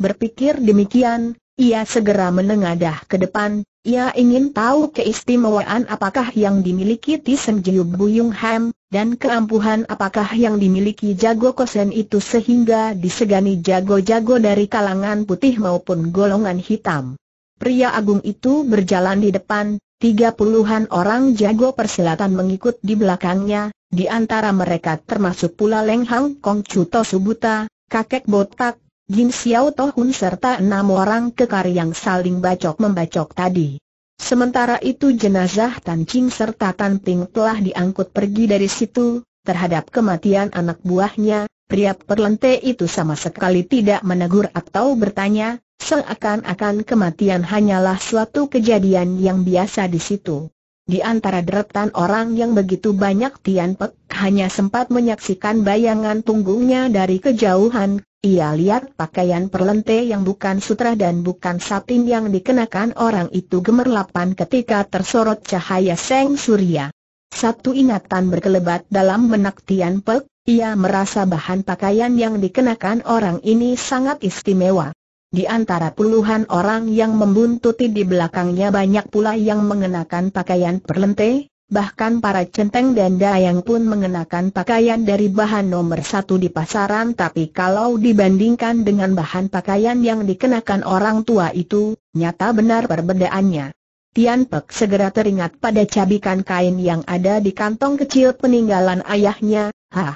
Berpikir demikian, ia segera menengadah ke depan, ia ingin tahu keistimewaan apakah yang dimiliki Jiu Bu Buyung Hem, dan keampuhan apakah yang dimiliki Jago Kosen itu sehingga disegani jago-jago dari kalangan putih maupun golongan hitam. Pria agung itu berjalan di depan, Tiga puluhan orang jago persilatan mengikut di belakangnya, di antara mereka termasuk pula Leng Hang Kong Chuto Subuta, kakek botak, Jin Xiao Tohun serta enam orang kekar yang saling bacok-membacok tadi. Sementara itu jenazah Tan Ching serta Tan Ping telah diangkut pergi dari situ, terhadap kematian anak buahnya, pria perlente itu sama sekali tidak menegur atau bertanya, seakan-akan kematian hanyalah suatu kejadian yang biasa di situ. Di antara deretan orang yang begitu banyak Tian Pek hanya sempat menyaksikan bayangan punggungnya dari kejauhan, ia lihat pakaian perlente yang bukan sutra dan bukan satin yang dikenakan orang itu gemerlapan ketika tersorot cahaya seng surya. Satu ingatan berkelebat dalam menak Tian Pek, ia merasa bahan pakaian yang dikenakan orang ini sangat istimewa. Di antara puluhan orang yang membuntuti di belakangnya banyak pula yang mengenakan pakaian perlente, bahkan para centeng dan dayang pun mengenakan pakaian dari bahan nomor satu di pasaran tapi kalau dibandingkan dengan bahan pakaian yang dikenakan orang tua itu, nyata benar perbedaannya. Tian Pek segera teringat pada cabikan kain yang ada di kantong kecil peninggalan ayahnya, hah,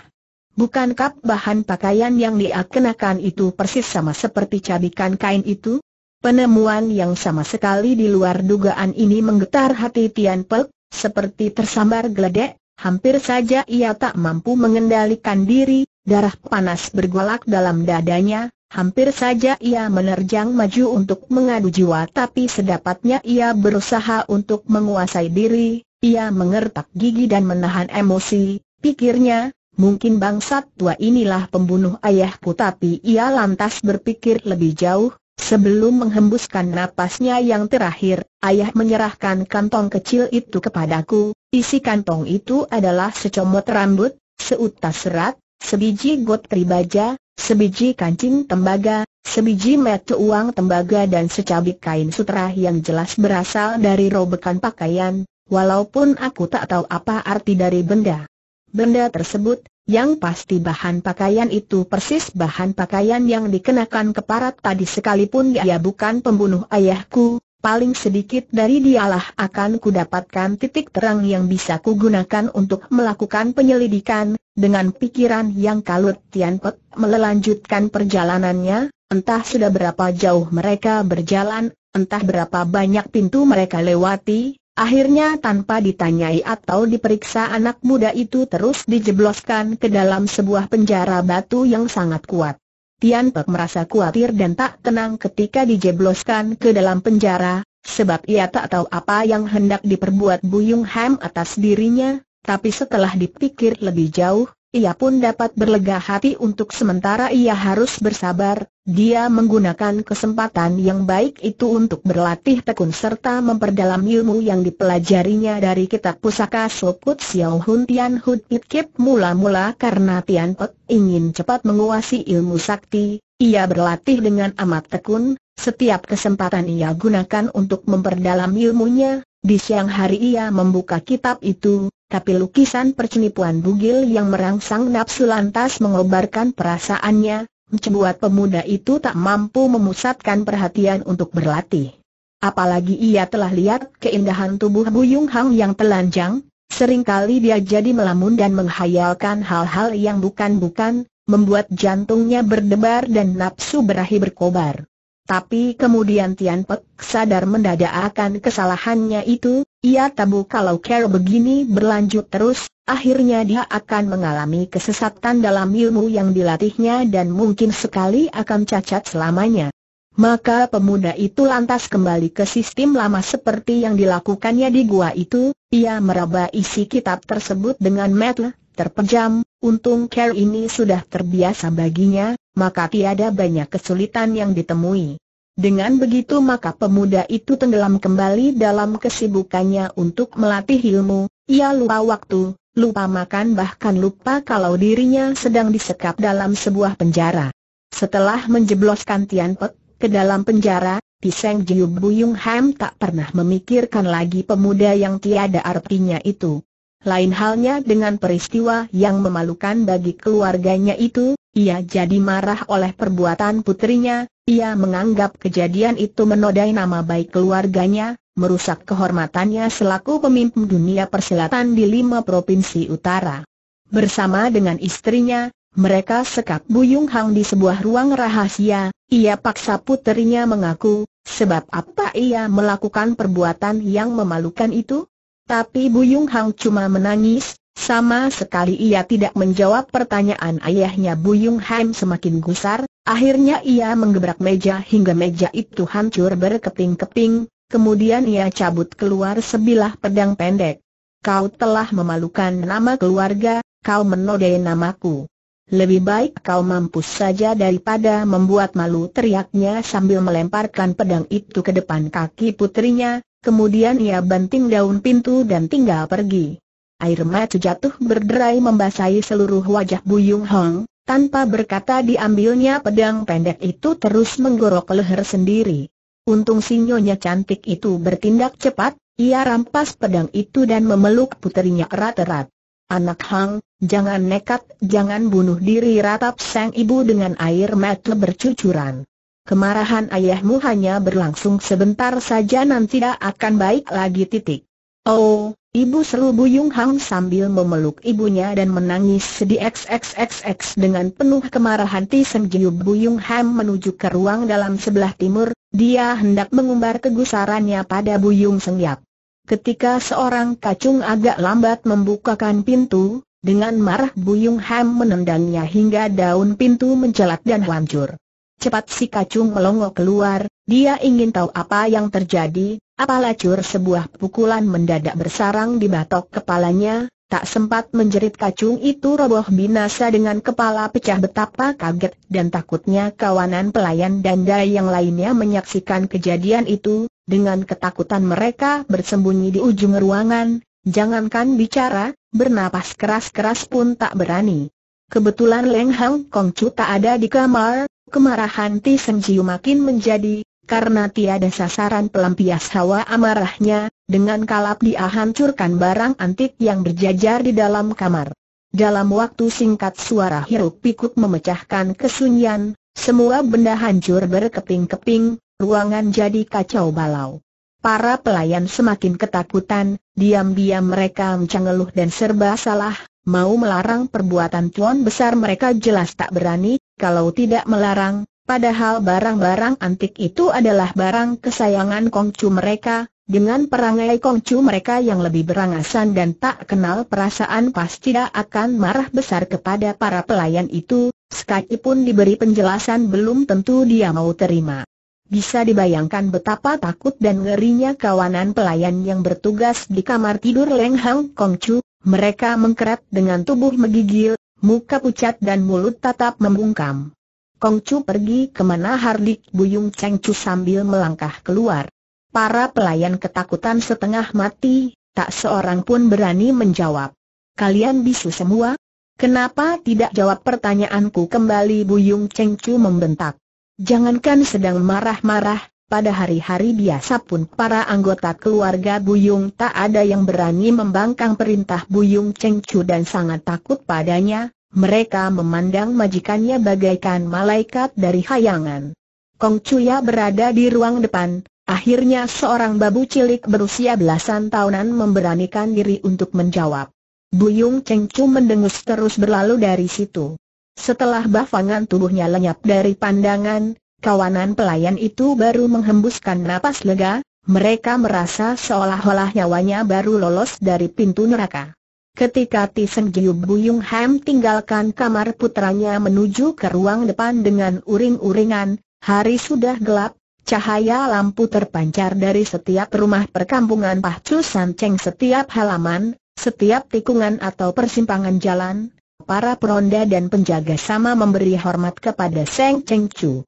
Bukan kap bahan pakaian yang dia kenakan itu persis sama seperti cabikan kain itu? Penemuan yang sama sekali di luar dugaan ini menggetar hati Tian Pek, seperti tersambar geledek, hampir saja ia tak mampu mengendalikan diri, darah panas bergolak dalam dadanya, hampir saja ia menerjang maju untuk mengadu jiwa tapi sedapatnya ia berusaha untuk menguasai diri, ia mengertak gigi dan menahan emosi, pikirnya, mungkin bangsat tua inilah pembunuh ayahku tapi ia lantas berpikir lebih jauh, sebelum menghembuskan napasnya yang terakhir, ayah menyerahkan kantong kecil itu kepadaku, isi kantong itu adalah secomot rambut, seutas serat, sebiji got pribaja, sebiji kancing tembaga, sebiji metu uang tembaga dan secabik kain sutra yang jelas berasal dari robekan pakaian, walaupun aku tak tahu apa arti dari benda Benda tersebut, yang pasti bahan pakaian itu persis bahan pakaian yang dikenakan keparat tadi sekalipun dia bukan pembunuh ayahku, paling sedikit dari dialah akan kudapatkan titik terang yang bisa kugunakan untuk melakukan penyelidikan, dengan pikiran yang kalut Tian Pek melanjutkan perjalanannya, entah sudah berapa jauh mereka berjalan, entah berapa banyak pintu mereka lewati, Akhirnya tanpa ditanyai atau diperiksa anak muda itu terus dijebloskan ke dalam sebuah penjara batu yang sangat kuat. Tian Pek merasa khawatir dan tak tenang ketika dijebloskan ke dalam penjara, sebab ia tak tahu apa yang hendak diperbuat Buyung Ham atas dirinya, tapi setelah dipikir lebih jauh, ia pun dapat berlega hati untuk sementara ia harus bersabar, dia menggunakan kesempatan yang baik itu untuk berlatih tekun serta memperdalam ilmu yang dipelajarinya dari kitab pusaka Sokut Xiao Hun Tian Hud It Kip mula-mula karena Tian Pek ingin cepat menguasai ilmu sakti, ia berlatih dengan amat tekun, setiap kesempatan ia gunakan untuk memperdalam ilmunya, di siang hari ia membuka kitab itu, tapi lukisan percenipuan bugil yang merangsang nafsu lantas mengobarkan perasaannya, membuat pemuda itu tak mampu memusatkan perhatian untuk berlatih. Apalagi ia telah lihat keindahan tubuh Buyung Hang yang telanjang, seringkali dia jadi melamun dan menghayalkan hal-hal yang bukan-bukan, membuat jantungnya berdebar dan nafsu berahi berkobar. Tapi kemudian Tian Pek sadar mendadak akan kesalahannya itu, ia tabu kalau care begini berlanjut terus, akhirnya dia akan mengalami kesesatan dalam ilmu yang dilatihnya dan mungkin sekali akan cacat selamanya. Maka pemuda itu lantas kembali ke sistem lama seperti yang dilakukannya di gua itu, ia meraba isi kitab tersebut dengan metel, terpejam, untung care ini sudah terbiasa baginya, maka tiada banyak kesulitan yang ditemui. Dengan begitu maka pemuda itu tenggelam kembali dalam kesibukannya untuk melatih ilmu, ia lupa waktu, lupa makan bahkan lupa kalau dirinya sedang disekap dalam sebuah penjara. Setelah menjebloskan Tian Pek ke dalam penjara, Tiseng Jiu Buyung Ham tak pernah memikirkan lagi pemuda yang tiada artinya itu. Lain halnya dengan peristiwa yang memalukan bagi keluarganya itu, ia jadi marah oleh perbuatan putrinya, ia menganggap kejadian itu menodai nama baik keluarganya, merusak kehormatannya selaku pemimpin dunia persilatan di lima provinsi utara. Bersama dengan istrinya, mereka sekap Buyung Hang di sebuah ruang rahasia, ia paksa putrinya mengaku, sebab apa ia melakukan perbuatan yang memalukan itu? Tapi Buyung Hang cuma menangis, sama sekali ia tidak menjawab pertanyaan ayahnya Buyung Ham semakin gusar, akhirnya ia menggebrak meja hingga meja itu hancur berkeping-keping, kemudian ia cabut keluar sebilah pedang pendek. Kau telah memalukan nama keluarga, kau menodai namaku. Lebih baik kau mampus saja daripada membuat malu teriaknya sambil melemparkan pedang itu ke depan kaki putrinya, Kemudian ia banting daun pintu dan tinggal pergi. Air mata jatuh berderai membasahi seluruh wajah Bu Yung Hong, tanpa berkata diambilnya pedang pendek itu terus menggorok leher sendiri. Untung sinyonya cantik itu bertindak cepat, ia rampas pedang itu dan memeluk puterinya erat-erat. Anak Hang, jangan nekat, jangan bunuh diri ratap sang ibu dengan air mata bercucuran. Kemarahan ayahmu hanya berlangsung sebentar saja nanti tidak akan baik lagi titik. Oh, ibu seru Buyung Hang sambil memeluk ibunya dan menangis sedih XXXX dengan penuh kemarahan Tisem Jiu Buyung Ham menuju ke ruang dalam sebelah timur, dia hendak mengumbar kegusarannya pada Buyung Sengyap. Ketika seorang kacung agak lambat membukakan pintu, dengan marah Buyung Ham menendangnya hingga daun pintu mencelat dan hancur. Cepat si kacung melongo keluar, dia ingin tahu apa yang terjadi, apa lacur sebuah pukulan mendadak bersarang di batok kepalanya, tak sempat menjerit kacung itu roboh binasa dengan kepala pecah betapa kaget dan takutnya kawanan pelayan dan danda yang lainnya menyaksikan kejadian itu, dengan ketakutan mereka bersembunyi di ujung ruangan, jangankan bicara, bernapas keras-keras pun tak berani. Kebetulan Leng Hang Kong Chu tak ada di kamar, Kemarahan Ti Senjiu makin menjadi, karena tiada sasaran pelampias hawa amarahnya, dengan kalap dia hancurkan barang antik yang berjajar di dalam kamar. Dalam waktu singkat suara hiruk pikuk memecahkan kesunyian, semua benda hancur berkeping-keping, ruangan jadi kacau balau. Para pelayan semakin ketakutan, diam-diam mereka mencengeluh dan serba salah, mau melarang perbuatan tuan besar mereka jelas tak berani, kalau tidak melarang, padahal barang-barang antik itu adalah barang kesayangan kongcu mereka, dengan perangai kongcu mereka yang lebih berangasan dan tak kenal perasaan pasti tidak akan marah besar kepada para pelayan itu, sekalipun diberi penjelasan belum tentu dia mau terima. Bisa dibayangkan betapa takut dan ngerinya kawanan pelayan yang bertugas di kamar tidur Leng Hang Kongcu, mereka mengkerat dengan tubuh megigil, muka pucat dan mulut tatap membungkam. Kongcu pergi ke mana Hardik Buyung Chengcu sambil melangkah keluar. Para pelayan ketakutan setengah mati, tak seorang pun berani menjawab. Kalian bisu semua? Kenapa tidak jawab pertanyaanku kembali Buyung Chengcu membentak. Jangankan sedang marah-marah, pada hari-hari biasa pun para anggota keluarga Buyung tak ada yang berani membangkang perintah Buyung Cheng dan sangat takut padanya, mereka memandang majikannya bagaikan malaikat dari hayangan. Kong Chuya berada di ruang depan, akhirnya seorang babu cilik berusia belasan tahunan memberanikan diri untuk menjawab. Buyung Cheng mendengus terus berlalu dari situ. Setelah bafangan tubuhnya lenyap dari pandangan, Kawanan pelayan itu baru menghembuskan napas lega, mereka merasa seolah-olah nyawanya baru lolos dari pintu neraka. Ketika Tisen Giu Buyung Ham tinggalkan kamar putranya menuju ke ruang depan dengan uring-uringan, hari sudah gelap, cahaya lampu terpancar dari setiap rumah perkampungan Pahcu Sanceng setiap halaman, setiap tikungan atau persimpangan jalan, para peronda dan penjaga sama memberi hormat kepada Seng Cheng Chu.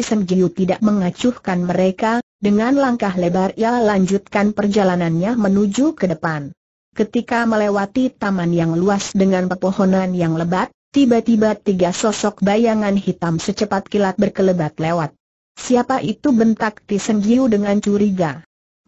Seng Jiu tidak mengacuhkan mereka, dengan langkah lebar ia lanjutkan perjalanannya menuju ke depan. Ketika melewati taman yang luas dengan pepohonan yang lebat, tiba-tiba tiga sosok bayangan hitam secepat kilat berkelebat lewat. Siapa itu bentak Jiu dengan curiga.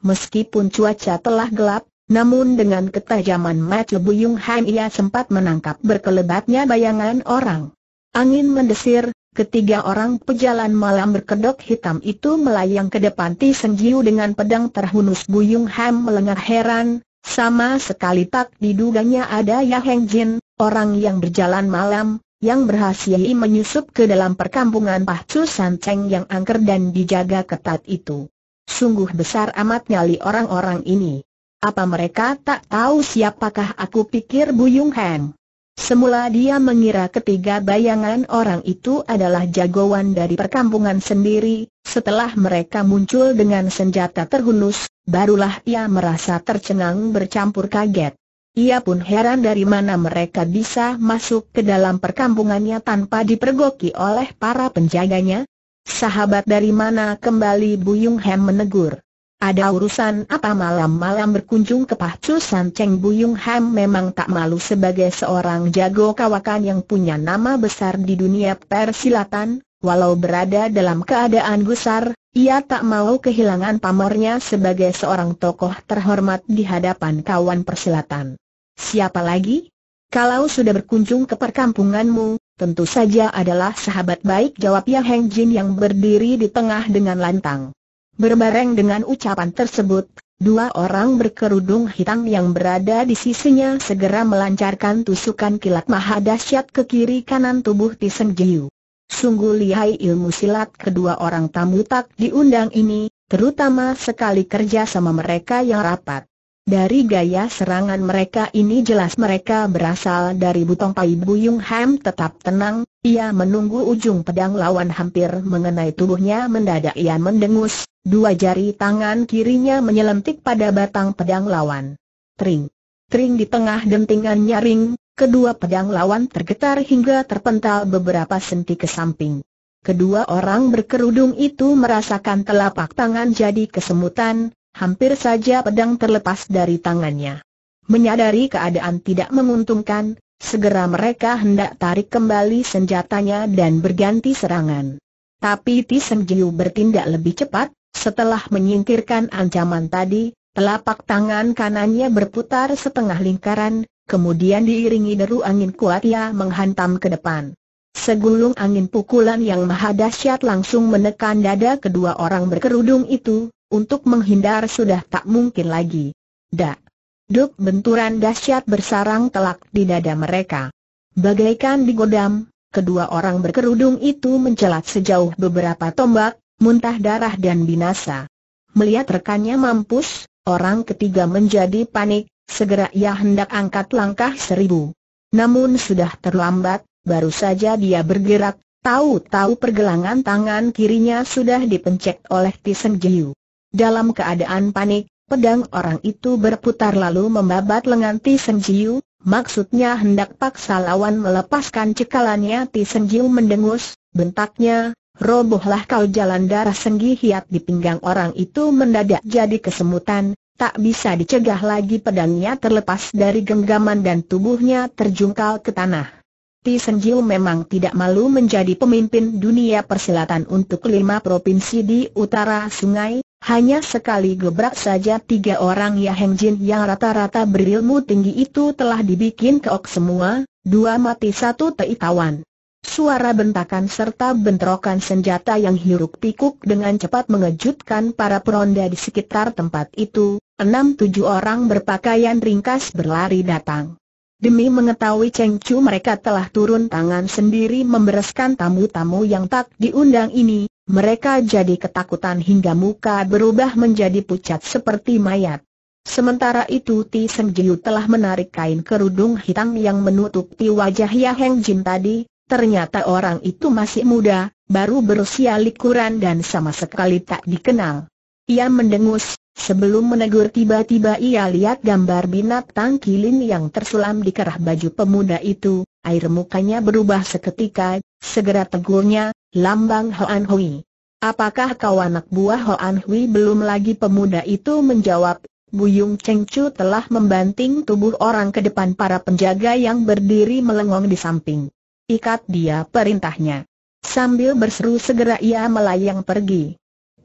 Meskipun cuaca telah gelap, namun dengan ketajaman mata Buyung Han ia sempat menangkap berkelebatnya bayangan orang. Angin mendesir, Ketiga orang pejalan malam berkedok hitam itu melayang ke depan Ti Jiu dengan pedang terhunus Buyung Ham melengah heran, sama sekali tak diduganya ada Ya Heng Jin, orang yang berjalan malam, yang berhasil menyusup ke dalam perkampungan Chu San Cheng yang angker dan dijaga ketat itu. Sungguh besar amat nyali orang-orang ini. Apa mereka tak tahu siapakah aku pikir Buyung Ham? Semula dia mengira ketiga bayangan orang itu adalah jagoan dari perkampungan sendiri, setelah mereka muncul dengan senjata terhunus, barulah ia merasa tercengang bercampur kaget. Ia pun heran dari mana mereka bisa masuk ke dalam perkampungannya tanpa dipergoki oleh para penjaganya. Sahabat dari mana kembali Buyung Hem menegur. Ada urusan apa malam-malam berkunjung ke Pacu San Cheng Buyung Ham memang tak malu sebagai seorang jago kawakan yang punya nama besar di dunia persilatan, walau berada dalam keadaan gusar, ia tak mau kehilangan pamornya sebagai seorang tokoh terhormat di hadapan kawan persilatan. Siapa lagi? Kalau sudah berkunjung ke perkampunganmu, tentu saja adalah sahabat baik jawab Yang Heng Jin yang berdiri di tengah dengan lantang. Berbareng dengan ucapan tersebut, dua orang berkerudung hitam yang berada di sisinya segera melancarkan tusukan kilat maha dahsyat ke kiri kanan tubuh Tiseng Jiu. Sungguh lihai ilmu silat kedua orang tamu tak diundang ini, terutama sekali kerja sama mereka yang rapat. Dari gaya serangan mereka ini jelas mereka berasal dari Butong Pai Buyung Ham tetap tenang, ia menunggu ujung pedang lawan hampir mengenai tubuhnya mendadak ia mendengus, dua jari tangan kirinya menyelentik pada batang pedang lawan. Tring. Tring di tengah dentingan nyaring, kedua pedang lawan tergetar hingga terpental beberapa senti ke samping. Kedua orang berkerudung itu merasakan telapak tangan jadi kesemutan, hampir saja pedang terlepas dari tangannya. Menyadari keadaan tidak menguntungkan, segera mereka hendak tarik kembali senjatanya dan berganti serangan. Tapi Tiseng Jiu bertindak lebih cepat, setelah menyingkirkan ancaman tadi, telapak tangan kanannya berputar setengah lingkaran, kemudian diiringi deru angin kuat ia menghantam ke depan. Segulung angin pukulan yang maha dahsyat langsung menekan dada kedua orang berkerudung itu, untuk menghindar sudah tak mungkin lagi. Dak. Duk benturan dahsyat bersarang telak di dada mereka. Bagaikan digodam, kedua orang berkerudung itu mencelat sejauh beberapa tombak, muntah darah dan binasa. Melihat rekannya mampus, orang ketiga menjadi panik, segera ia hendak angkat langkah seribu. Namun sudah terlambat, baru saja dia bergerak, tahu-tahu pergelangan tangan kirinya sudah dipencet oleh Tiseng Jiu. Dalam keadaan panik, pedang orang itu berputar lalu membabat lengan Ti Senjiu, maksudnya hendak paksa lawan melepaskan cekalannya Ti Senjiu mendengus, bentaknya, robohlah kau jalan darah senggi hiat di pinggang orang itu mendadak jadi kesemutan, tak bisa dicegah lagi pedangnya terlepas dari genggaman dan tubuhnya terjungkal ke tanah. Ti Senjiu memang tidak malu menjadi pemimpin dunia persilatan untuk lima provinsi di utara sungai, hanya sekali gebrak saja tiga orang Yaheng Jin yang rata-rata berilmu tinggi itu telah dibikin keok semua, dua mati satu teitawan. Suara bentakan serta bentrokan senjata yang hiruk-pikuk dengan cepat mengejutkan para peronda di sekitar tempat itu, enam tujuh orang berpakaian ringkas berlari datang. Demi mengetahui Cheng Chu mereka telah turun tangan sendiri membereskan tamu-tamu yang tak diundang ini, mereka jadi ketakutan hingga muka berubah menjadi pucat seperti mayat. Sementara itu Ti Seng Jiu telah menarik kain kerudung hitam yang menutupi wajah Ya Heng Jin tadi, ternyata orang itu masih muda, baru berusia likuran dan sama sekali tak dikenal. Ia mendengus, sebelum menegur tiba-tiba ia lihat gambar binatang kilin yang tersulam di kerah baju pemuda itu, air mukanya berubah seketika, segera tegurnya, lambang Hoan Hui. Apakah kau anak buah Hoan Hui belum lagi pemuda itu menjawab, Buyung Cheng Chu telah membanting tubuh orang ke depan para penjaga yang berdiri melengong di samping. Ikat dia perintahnya. Sambil berseru segera ia melayang pergi.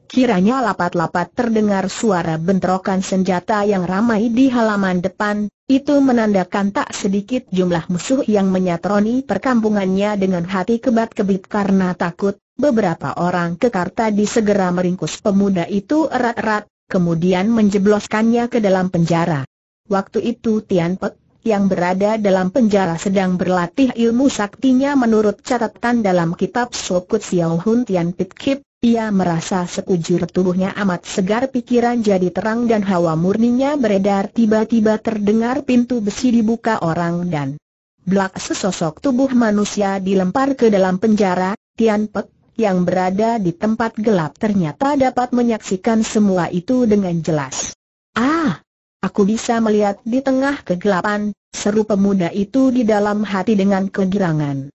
Kiranya lapat-lapat terdengar suara bentrokan senjata yang ramai di halaman depan, itu menandakan tak sedikit jumlah musuh yang menyatroni perkampungannya dengan hati kebat-kebit karena takut, beberapa orang kekarta tadi segera meringkus pemuda itu erat-erat, kemudian menjebloskannya ke dalam penjara. Waktu itu Tian Pek yang berada dalam penjara sedang berlatih ilmu saktinya menurut catatan dalam kitab Sokut Xiao Hun Tian Pit Kip, ia merasa sekujur tubuhnya amat segar pikiran jadi terang dan hawa murninya beredar tiba-tiba terdengar pintu besi dibuka orang dan Blak sesosok tubuh manusia dilempar ke dalam penjara, Tian Pek yang berada di tempat gelap ternyata dapat menyaksikan semua itu dengan jelas. Ah! Aku bisa melihat di tengah kegelapan, seru pemuda itu di dalam hati dengan kegirangan.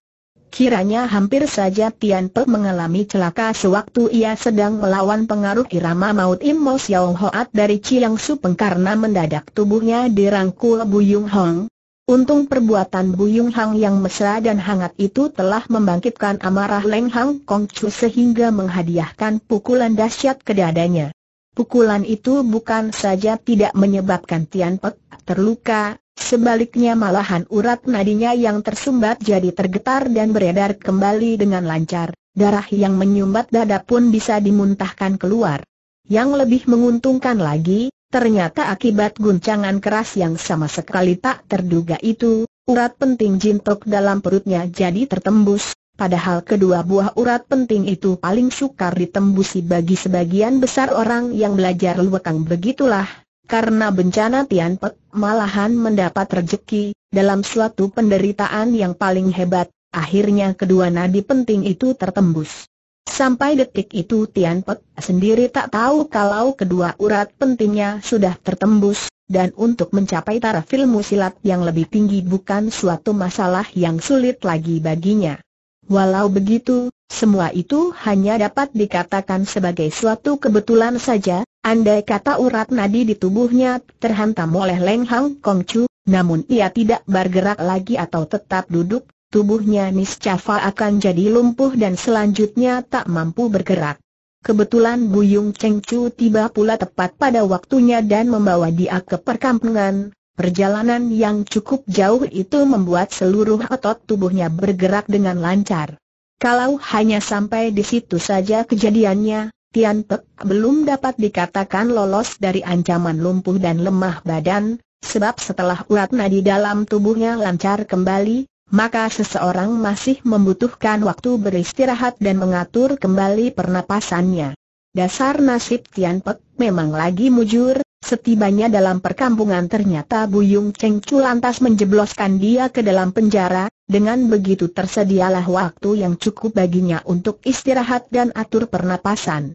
Kiranya hampir saja Tian Pe mengalami celaka sewaktu ia sedang melawan pengaruh irama maut Im Mo Hoat dari Chiang Supeng karena mendadak tubuhnya dirangkul Buyung Hong. Untung perbuatan Buyung Hang yang mesra dan hangat itu telah membangkitkan amarah Leng Hang Kong Chu sehingga menghadiahkan pukulan dahsyat ke dadanya. Pukulan itu bukan saja tidak menyebabkan Tian Pe terluka, Sebaliknya malahan urat nadinya yang tersumbat jadi tergetar dan beredar kembali dengan lancar, darah yang menyumbat dada pun bisa dimuntahkan keluar. Yang lebih menguntungkan lagi, ternyata akibat guncangan keras yang sama sekali tak terduga itu, urat penting jintok dalam perutnya jadi tertembus, Padahal kedua buah urat penting itu paling sukar ditembusi bagi sebagian besar orang yang belajar luwekang begitulah karena bencana Tian Pe, malahan mendapat rezeki dalam suatu penderitaan yang paling hebat, akhirnya kedua nadi penting itu tertembus. Sampai detik itu Tian Pek sendiri tak tahu kalau kedua urat pentingnya sudah tertembus, dan untuk mencapai taraf ilmu silat yang lebih tinggi bukan suatu masalah yang sulit lagi baginya. Walau begitu, semua itu hanya dapat dikatakan sebagai suatu kebetulan saja, Andai kata urat nadi di tubuhnya terhantam oleh Leng Hang Kong Chu, namun ia tidak bergerak lagi atau tetap duduk, tubuhnya niscaya akan jadi lumpuh dan selanjutnya tak mampu bergerak. Kebetulan Buyung Cheng Chu tiba pula tepat pada waktunya dan membawa dia ke perkampungan. Perjalanan yang cukup jauh itu membuat seluruh otot tubuhnya bergerak dengan lancar. Kalau hanya sampai di situ saja kejadiannya, Tian Pek belum dapat dikatakan lolos dari ancaman lumpuh dan lemah badan, sebab setelah urat nadi dalam tubuhnya lancar kembali, maka seseorang masih membutuhkan waktu beristirahat dan mengatur kembali pernapasannya. Dasar nasib Tian Pek memang lagi mujur, setibanya dalam perkampungan ternyata Buyung Cheng Chu lantas menjebloskan dia ke dalam penjara, dengan begitu tersedialah waktu yang cukup baginya untuk istirahat dan atur pernapasan.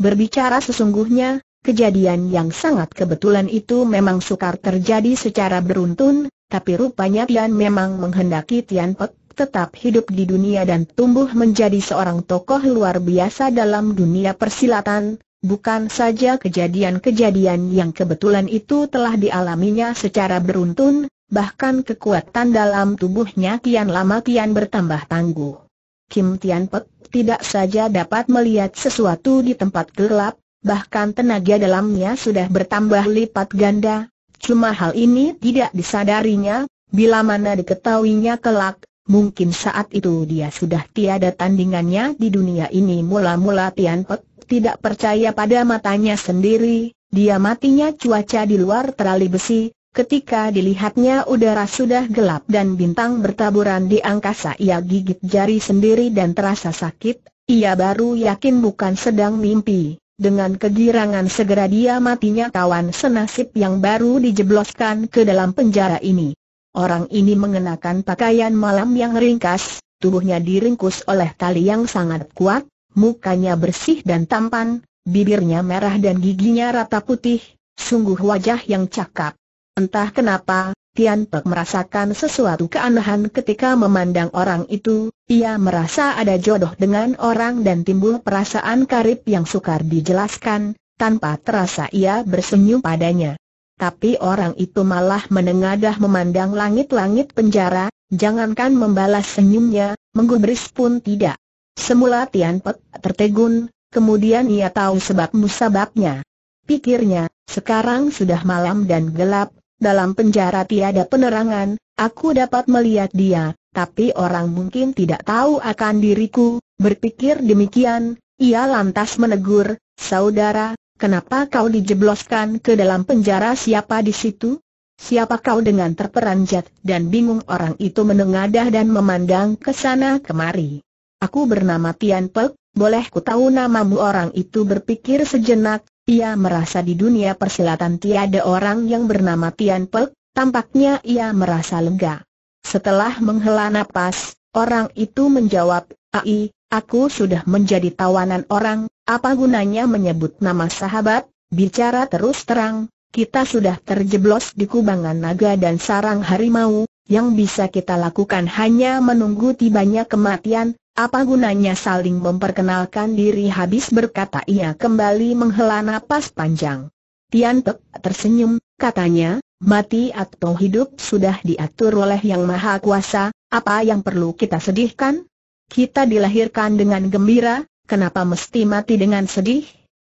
Berbicara sesungguhnya, kejadian yang sangat kebetulan itu memang sukar terjadi secara beruntun, tapi rupanya Tian memang menghendaki Tian Pek tetap hidup di dunia dan tumbuh menjadi seorang tokoh luar biasa dalam dunia persilatan, bukan saja kejadian-kejadian yang kebetulan itu telah dialaminya secara beruntun, bahkan kekuatan dalam tubuhnya kian lama kian bertambah tangguh. Kim Tian Pek tidak saja dapat melihat sesuatu di tempat gelap, bahkan tenaga dalamnya sudah bertambah lipat ganda. Cuma hal ini tidak disadarinya, bila mana diketahuinya kelak, mungkin saat itu dia sudah tiada tandingannya di dunia ini mula-mula Tian Pek tidak percaya pada matanya sendiri, dia matinya cuaca di luar terlalu besi, Ketika dilihatnya udara sudah gelap dan bintang bertaburan di angkasa ia gigit jari sendiri dan terasa sakit, ia baru yakin bukan sedang mimpi. Dengan kegirangan segera dia matinya kawan senasib yang baru dijebloskan ke dalam penjara ini. Orang ini mengenakan pakaian malam yang ringkas, tubuhnya diringkus oleh tali yang sangat kuat, mukanya bersih dan tampan, bibirnya merah dan giginya rata putih, sungguh wajah yang cakap. Entah kenapa, Tian Pek merasakan sesuatu keanehan ketika memandang orang itu, ia merasa ada jodoh dengan orang dan timbul perasaan karib yang sukar dijelaskan, tanpa terasa ia bersenyum padanya. Tapi orang itu malah menengadah memandang langit-langit penjara, jangankan membalas senyumnya, menggubris pun tidak. Semula Tian Pek tertegun, kemudian ia tahu sebab musababnya. Pikirnya, sekarang sudah malam dan gelap, dalam penjara tiada penerangan, aku dapat melihat dia, tapi orang mungkin tidak tahu akan diriku, berpikir demikian, ia lantas menegur, saudara, kenapa kau dijebloskan ke dalam penjara siapa di situ? Siapa kau dengan terperanjat dan bingung orang itu menengadah dan memandang ke sana kemari. Aku bernama Tian Pek, boleh ku tahu namamu orang itu berpikir sejenak, ia merasa di dunia persilatan tiada orang yang bernama Tian Pek, tampaknya ia merasa lega. Setelah menghela napas, orang itu menjawab, Ai, aku sudah menjadi tawanan orang, apa gunanya menyebut nama sahabat, bicara terus terang, kita sudah terjeblos di kubangan naga dan sarang harimau, yang bisa kita lakukan hanya menunggu tibanya kematian, apa gunanya saling memperkenalkan diri habis berkata ia kembali menghela napas panjang. Tian Pek tersenyum, katanya, mati atau hidup sudah diatur oleh Yang Maha Kuasa, apa yang perlu kita sedihkan? Kita dilahirkan dengan gembira, kenapa mesti mati dengan sedih?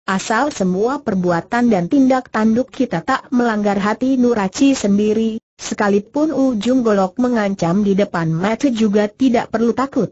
Asal semua perbuatan dan tindak tanduk kita tak melanggar hati nuraci sendiri, sekalipun ujung golok mengancam di depan mata juga tidak perlu takut.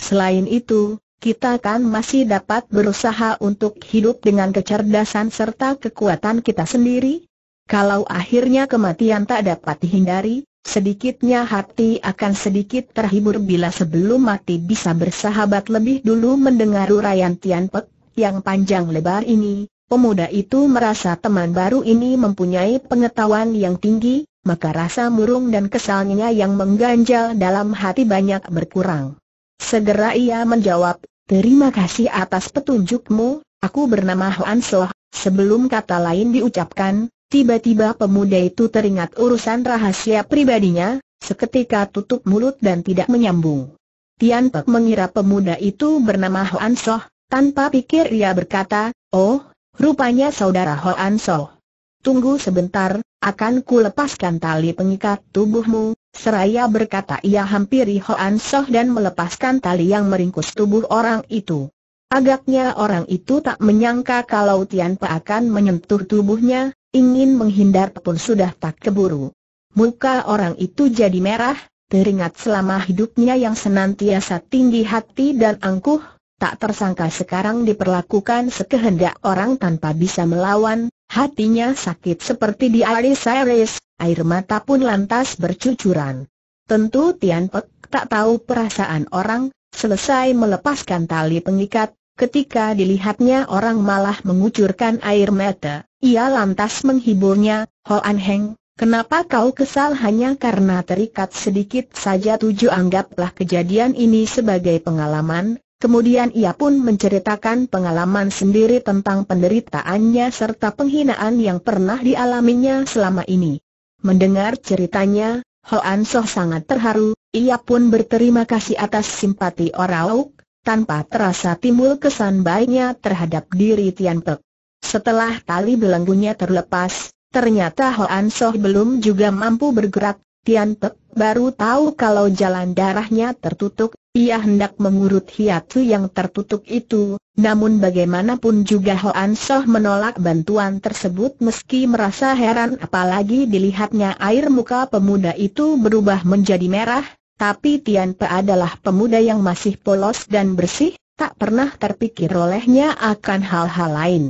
Selain itu, kita kan masih dapat berusaha untuk hidup dengan kecerdasan serta kekuatan kita sendiri? Kalau akhirnya kematian tak dapat dihindari, sedikitnya hati akan sedikit terhibur bila sebelum mati bisa bersahabat lebih dulu mendengar uraian Tian Pek yang panjang lebar ini. Pemuda itu merasa teman baru ini mempunyai pengetahuan yang tinggi, maka rasa murung dan kesalnya yang mengganjal dalam hati banyak berkurang. Segera ia menjawab, terima kasih atas petunjukmu, aku bernama Hoan Soh. Sebelum kata lain diucapkan, tiba-tiba pemuda itu teringat urusan rahasia pribadinya, seketika tutup mulut dan tidak menyambung. Tian Pek mengira pemuda itu bernama Hoan Soh, tanpa pikir ia berkata, oh, rupanya saudara Hoan Soh. Tunggu sebentar, akan ku lepaskan tali pengikat tubuhmu, Seraya berkata ia hampiri Hoan Soh dan melepaskan tali yang meringkus tubuh orang itu. Agaknya orang itu tak menyangka kalau Tian Pa akan menyentuh tubuhnya, ingin menghindar pun sudah tak keburu. Muka orang itu jadi merah, teringat selama hidupnya yang senantiasa tinggi hati dan angkuh, tak tersangka sekarang diperlakukan sekehendak orang tanpa bisa melawan, Hatinya sakit seperti dialis-alis, air mata pun lantas bercucuran. Tentu Tian Pek tak tahu perasaan orang, selesai melepaskan tali pengikat, ketika dilihatnya orang malah mengucurkan air mata, ia lantas menghiburnya, Hoan Heng, kenapa kau kesal hanya karena terikat sedikit saja tujuh anggaplah kejadian ini sebagai pengalaman, Kemudian ia pun menceritakan pengalaman sendiri tentang penderitaannya serta penghinaan yang pernah dialaminya selama ini. Mendengar ceritanya, Ho Hoan Soh sangat terharu, ia pun berterima kasih atas simpati Orauk, tanpa terasa timbul kesan baiknya terhadap diri Tian Pek. Setelah tali belenggunya terlepas, ternyata Ho Hoan Soh belum juga mampu bergerak, Tian Pek baru tahu kalau jalan darahnya tertutup, ia hendak mengurut hiatu yang tertutup itu, namun bagaimanapun juga Hoan Soh menolak bantuan tersebut meski merasa heran apalagi dilihatnya air muka pemuda itu berubah menjadi merah, tapi Tian Pe adalah pemuda yang masih polos dan bersih, tak pernah terpikir olehnya akan hal-hal lain.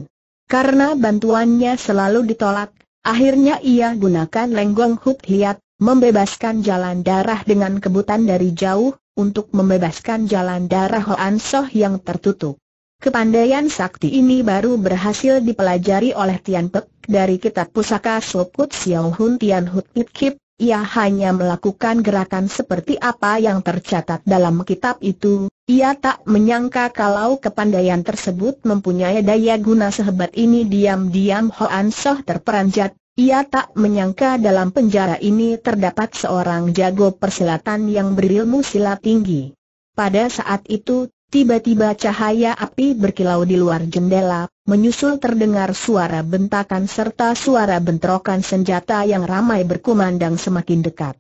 Karena bantuannya selalu ditolak, akhirnya ia gunakan lenggong hut liat, membebaskan jalan darah dengan kebutan dari jauh, untuk membebaskan jalan darah Hoan Soh yang tertutup. Kepandaian sakti ini baru berhasil dipelajari oleh Tian Pek dari kitab pusaka Sokut Xiao Hun Tian Hut It Kip, ia hanya melakukan gerakan seperti apa yang tercatat dalam kitab itu, ia tak menyangka kalau kepandaian tersebut mempunyai daya guna sehebat ini diam-diam Hoan Soh terperanjat, ia tak menyangka dalam penjara ini terdapat seorang jago persilatan yang berilmu silat tinggi. Pada saat itu, tiba-tiba cahaya api berkilau di luar jendela, menyusul terdengar suara bentakan serta suara bentrokan senjata yang ramai berkumandang semakin dekat.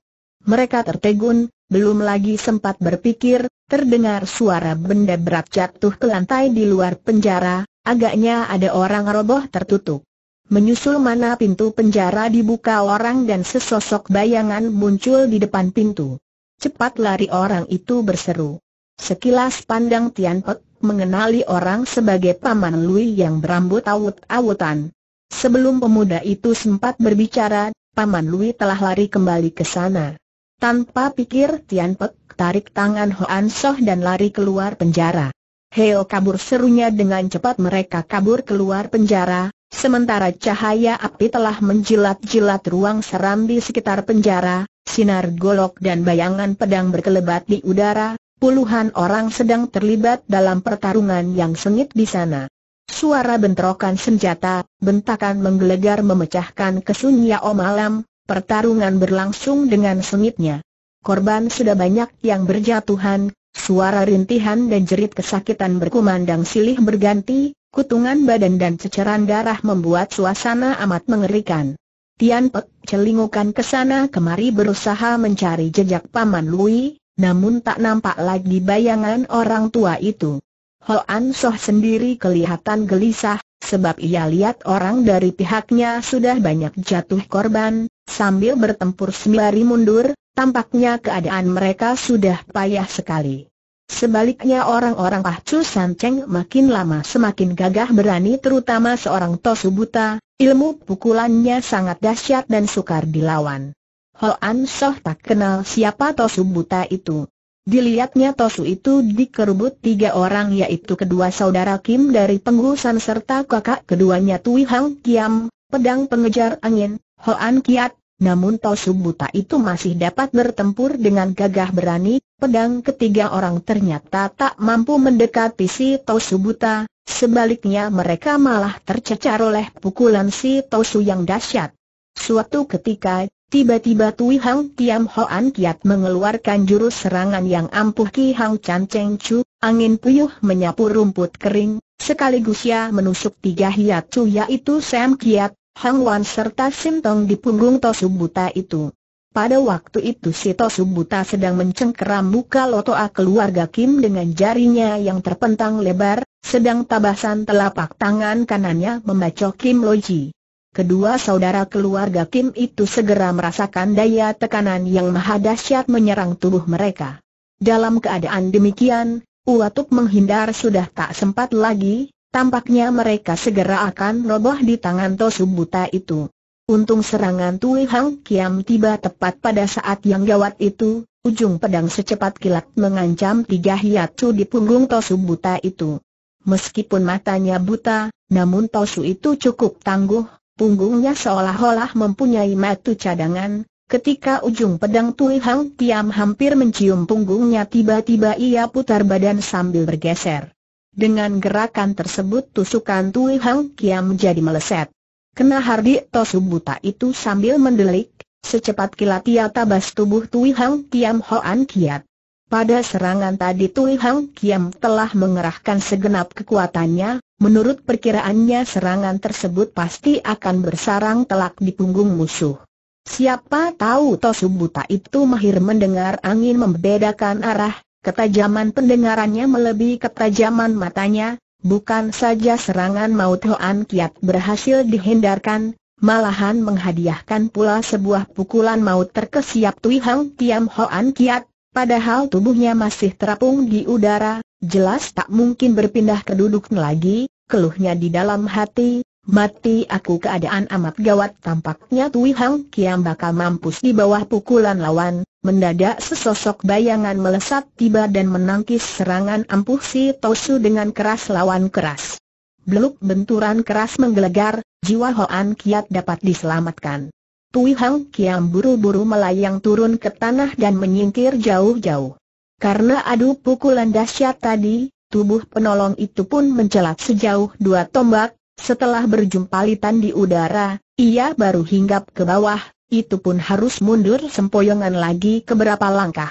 Mereka tertegun, belum lagi sempat berpikir, terdengar suara benda berat jatuh ke lantai di luar penjara, agaknya ada orang roboh tertutup. Menyusul mana pintu penjara dibuka orang dan sesosok bayangan muncul di depan pintu. Cepat lari orang itu berseru. Sekilas pandang Tian Pek mengenali orang sebagai Paman Lui yang berambut awut-awutan. Sebelum pemuda itu sempat berbicara, Paman Lui telah lari kembali ke sana. Tanpa pikir Tian Pek tarik tangan Hoan Soh dan lari keluar penjara. Heo kabur serunya dengan cepat mereka kabur keluar penjara, Sementara cahaya api telah menjilat-jilat ruang seram di sekitar penjara, sinar golok dan bayangan pedang berkelebat di udara, puluhan orang sedang terlibat dalam pertarungan yang sengit di sana. Suara bentrokan senjata, bentakan menggelegar memecahkan kesunyian malam, pertarungan berlangsung dengan sengitnya. Korban sudah banyak yang berjatuhan, suara rintihan dan jerit kesakitan berkumandang silih berganti, Kutungan badan dan ceceran darah membuat suasana amat mengerikan. Tian Pek celingukan ke sana kemari berusaha mencari jejak Paman Lui, namun tak nampak lagi bayangan orang tua itu. Hoan Soh sendiri kelihatan gelisah, sebab ia lihat orang dari pihaknya sudah banyak jatuh korban, sambil bertempur sembari mundur, tampaknya keadaan mereka sudah payah sekali. Sebaliknya orang-orang Pacu Sanceng makin lama semakin gagah berani terutama seorang Tosu Buta, ilmu pukulannya sangat dahsyat dan sukar dilawan. Hoan Soh tak kenal siapa Tosu Buta itu. Dilihatnya Tosu itu dikerubut tiga orang yaitu kedua saudara Kim dari pengurusan serta kakak keduanya Tui Hang Kiam, pedang pengejar angin, Hoan Kiat, namun Tosu Buta itu masih dapat bertempur dengan gagah berani, pedang ketiga orang ternyata tak mampu mendekati si Tosu Buta, sebaliknya mereka malah tercecar oleh pukulan si Tosu yang dahsyat. Suatu ketika, tiba-tiba Tui Hang Tiam Hoan Kiat mengeluarkan jurus serangan yang ampuh Ki Hang Chan Cheng Chu, angin puyuh menyapu rumput kering, sekaligus ia menusuk tiga hiat Chu yaitu Sam Kiat, Hang Wan serta Sim Tong di punggung Tosubuta itu. Pada waktu itu si Tosubuta sedang mencengkeram muka lotoa keluarga Kim dengan jarinya yang terpentang lebar, sedang tabasan telapak tangan kanannya membacok Kim Loji. Kedua saudara keluarga Kim itu segera merasakan daya tekanan yang maha dahsyat menyerang tubuh mereka. Dalam keadaan demikian, Uatuk menghindar sudah tak sempat lagi, Tampaknya mereka segera akan roboh di tangan Tosu Buta itu. Untung serangan Tui Hang Kiam tiba tepat pada saat yang gawat itu, ujung pedang secepat kilat mengancam tiga hiatus di punggung Tosu Buta itu. Meskipun matanya buta, namun Tosu itu cukup tangguh, punggungnya seolah-olah mempunyai matu cadangan, Ketika ujung pedang Tui Hang Kiam hampir mencium punggungnya tiba-tiba ia putar badan sambil bergeser. Dengan gerakan tersebut tusukan Tui Hang Kiam menjadi meleset. Kena Hardi Tosu buta itu sambil mendelik, secepat kilat ia tabas tubuh Tui Hang Kiam Hoan Kiat. Pada serangan tadi Tui Hang Kiam telah mengerahkan segenap kekuatannya, menurut perkiraannya serangan tersebut pasti akan bersarang telak di punggung musuh. Siapa tahu Tosu buta itu mahir mendengar angin membedakan arah, Ketajaman pendengarannya melebihi ketajaman matanya, bukan saja serangan maut Hoan Kiat berhasil dihindarkan, malahan menghadiahkan pula sebuah pukulan maut terkesiap Tui Hang Tiam Hoan Kiat, padahal tubuhnya masih terapung di udara, jelas tak mungkin berpindah ke duduk lagi, keluhnya di dalam hati, Mati aku keadaan amat gawat tampaknya Tui Hang Kiam bakal mampus di bawah pukulan lawan, mendadak sesosok bayangan melesat tiba dan menangkis serangan ampuh si Tosu dengan keras lawan keras. Beluk benturan keras menggelegar, jiwa Hoan Kiat dapat diselamatkan. Tui Hang Kiam buru-buru melayang turun ke tanah dan menyingkir jauh-jauh. Karena adu pukulan dahsyat tadi, tubuh penolong itu pun mencelat sejauh dua tombak, setelah berjumpa litan di udara, ia baru hinggap ke bawah, itu pun harus mundur sempoyongan lagi ke berapa langkah.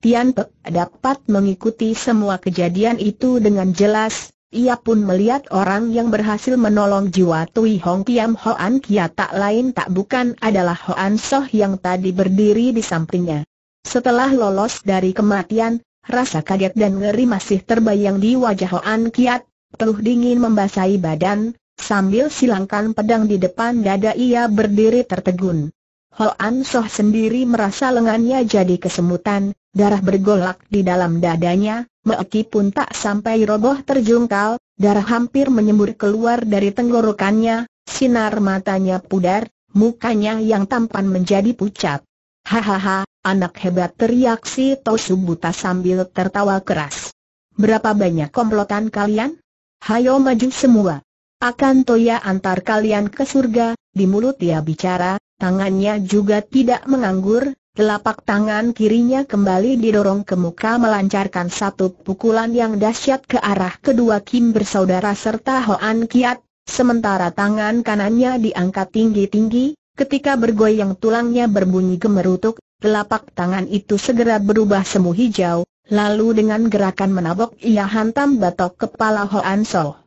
Tian Pe dapat mengikuti semua kejadian itu dengan jelas, ia pun melihat orang yang berhasil menolong jiwa Tui Hong Kiam Hoan Kia tak lain tak bukan adalah Hoan Soh yang tadi berdiri di sampingnya. Setelah lolos dari kematian, rasa kaget dan ngeri masih terbayang di wajah Hoan Kiat, Peluh dingin membasahi badan, sambil silangkan pedang di depan dada ia berdiri tertegun. Hoan Soh sendiri merasa lengannya jadi kesemutan, darah bergolak di dalam dadanya, Meeki pun tak sampai roboh terjungkal, darah hampir menyembur keluar dari tenggorokannya, sinar matanya pudar, mukanya yang tampan menjadi pucat. Hahaha, anak hebat teriak si Tosubuta sambil tertawa keras. Berapa banyak komplotan kalian? Hayo maju semua. Akan Toya antar kalian ke surga, di mulut dia bicara, tangannya juga tidak menganggur, telapak tangan kirinya kembali didorong ke muka melancarkan satu pukulan yang dahsyat ke arah kedua Kim bersaudara serta Hoan Kiat, sementara tangan kanannya diangkat tinggi-tinggi, ketika bergoyang tulangnya berbunyi gemerutuk, telapak tangan itu segera berubah semu hijau, Lalu dengan gerakan menabok ia hantam batok kepala Hoan Soh.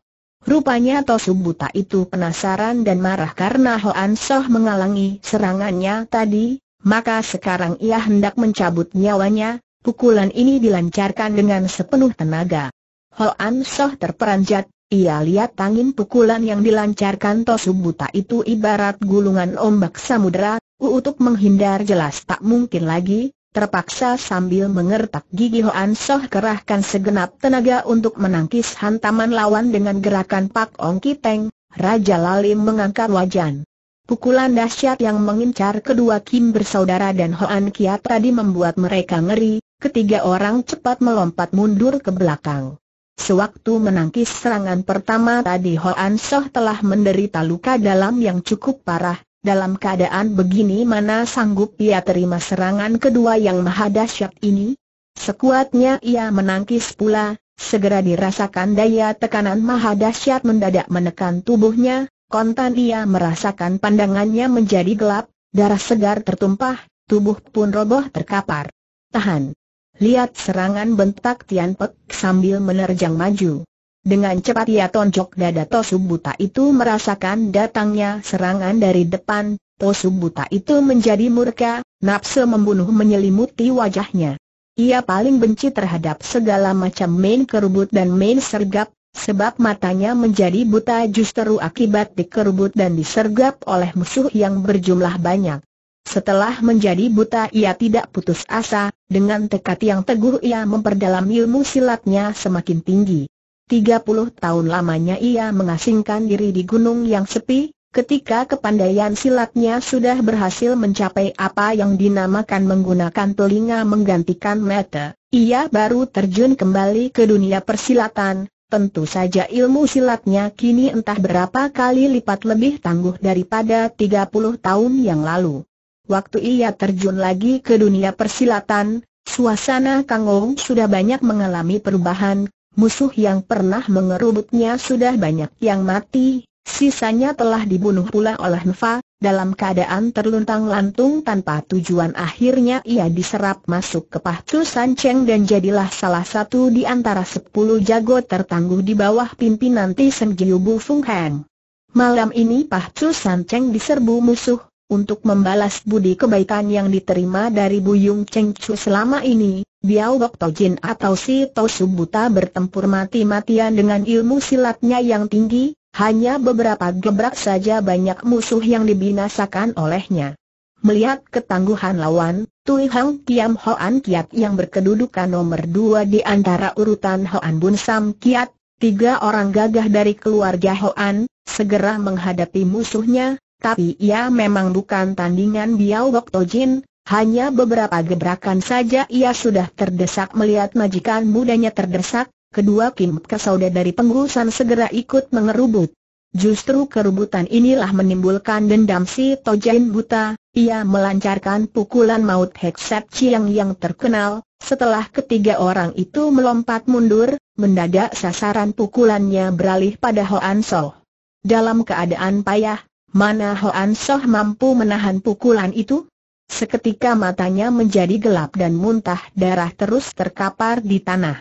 Rupanya Tosubuta itu penasaran dan marah karena Hoan Soh mengalangi serangannya tadi, maka sekarang ia hendak mencabut nyawanya, pukulan ini dilancarkan dengan sepenuh tenaga. Hoan Soh terperanjat, ia lihat angin pukulan yang dilancarkan Tosubuta itu ibarat gulungan ombak samudera, untuk menghindar jelas tak mungkin lagi, Terpaksa sambil mengertak gigi Hoan Soh kerahkan segenap tenaga untuk menangkis hantaman lawan dengan gerakan Pak Ong Kiteng, Raja Lalim mengangkat wajan. Pukulan dahsyat yang mengincar kedua Kim bersaudara dan Hoan Kiat tadi membuat mereka ngeri, ketiga orang cepat melompat mundur ke belakang. Sewaktu menangkis serangan pertama tadi Hoan Soh telah menderita luka dalam yang cukup parah, dalam keadaan begini mana sanggup ia terima serangan kedua yang maha dahsyat ini? Sekuatnya ia menangkis pula, segera dirasakan daya tekanan maha dahsyat mendadak menekan tubuhnya, kontan ia merasakan pandangannya menjadi gelap, darah segar tertumpah, tubuh pun roboh terkapar. Tahan! Lihat serangan bentak Tian Pek sambil menerjang maju. Dengan cepat ia tonjok dada Tosubuta itu merasakan datangnya serangan dari depan, Tosubuta itu menjadi murka, nafsu membunuh menyelimuti wajahnya. Ia paling benci terhadap segala macam main kerubut dan main sergap, sebab matanya menjadi buta justru akibat dikerubut dan disergap oleh musuh yang berjumlah banyak. Setelah menjadi buta ia tidak putus asa, dengan tekad yang teguh ia memperdalam ilmu silatnya semakin tinggi. 30 tahun lamanya ia mengasingkan diri di gunung yang sepi, ketika kepandaian silatnya sudah berhasil mencapai apa yang dinamakan menggunakan telinga menggantikan mata, ia baru terjun kembali ke dunia persilatan, tentu saja ilmu silatnya kini entah berapa kali lipat lebih tangguh daripada 30 tahun yang lalu. Waktu ia terjun lagi ke dunia persilatan, Suasana Kangong sudah banyak mengalami perubahan, musuh yang pernah mengerubutnya sudah banyak yang mati, sisanya telah dibunuh pula oleh Nfa, dalam keadaan terluntang lantung tanpa tujuan akhirnya ia diserap masuk ke San Cheng dan jadilah salah satu di antara sepuluh jago tertangguh di bawah pimpinan Tiseng Giu Bu Fung Hang. Malam ini San Cheng diserbu musuh, untuk membalas budi kebaikan yang diterima dari Buyung Cheng Chu selama ini, Biao Bok Tojin atau si Tosu Buta bertempur mati-matian dengan ilmu silatnya yang tinggi, hanya beberapa gebrak saja banyak musuh yang dibinasakan olehnya. Melihat ketangguhan lawan, Tui Hang Kiam Hoan Kiat yang berkedudukan nomor dua di antara urutan Hoan Bun Sam Kiat, tiga orang gagah dari keluarga Hoan, segera menghadapi musuhnya, tapi ia memang bukan tandingan Biao Bok Tojin, hanya beberapa gebrakan saja ia sudah terdesak melihat majikan mudanya terdesak, kedua Kim Kesauda dari pengurusan segera ikut mengerubut. Justru kerubutan inilah menimbulkan dendam si Tojain Buta, ia melancarkan pukulan maut Heksat Chiang yang terkenal, setelah ketiga orang itu melompat mundur, mendadak sasaran pukulannya beralih pada Hoan Soh. Dalam keadaan payah, mana Hoan Soh mampu menahan pukulan itu? Seketika matanya menjadi gelap dan muntah darah terus terkapar di tanah.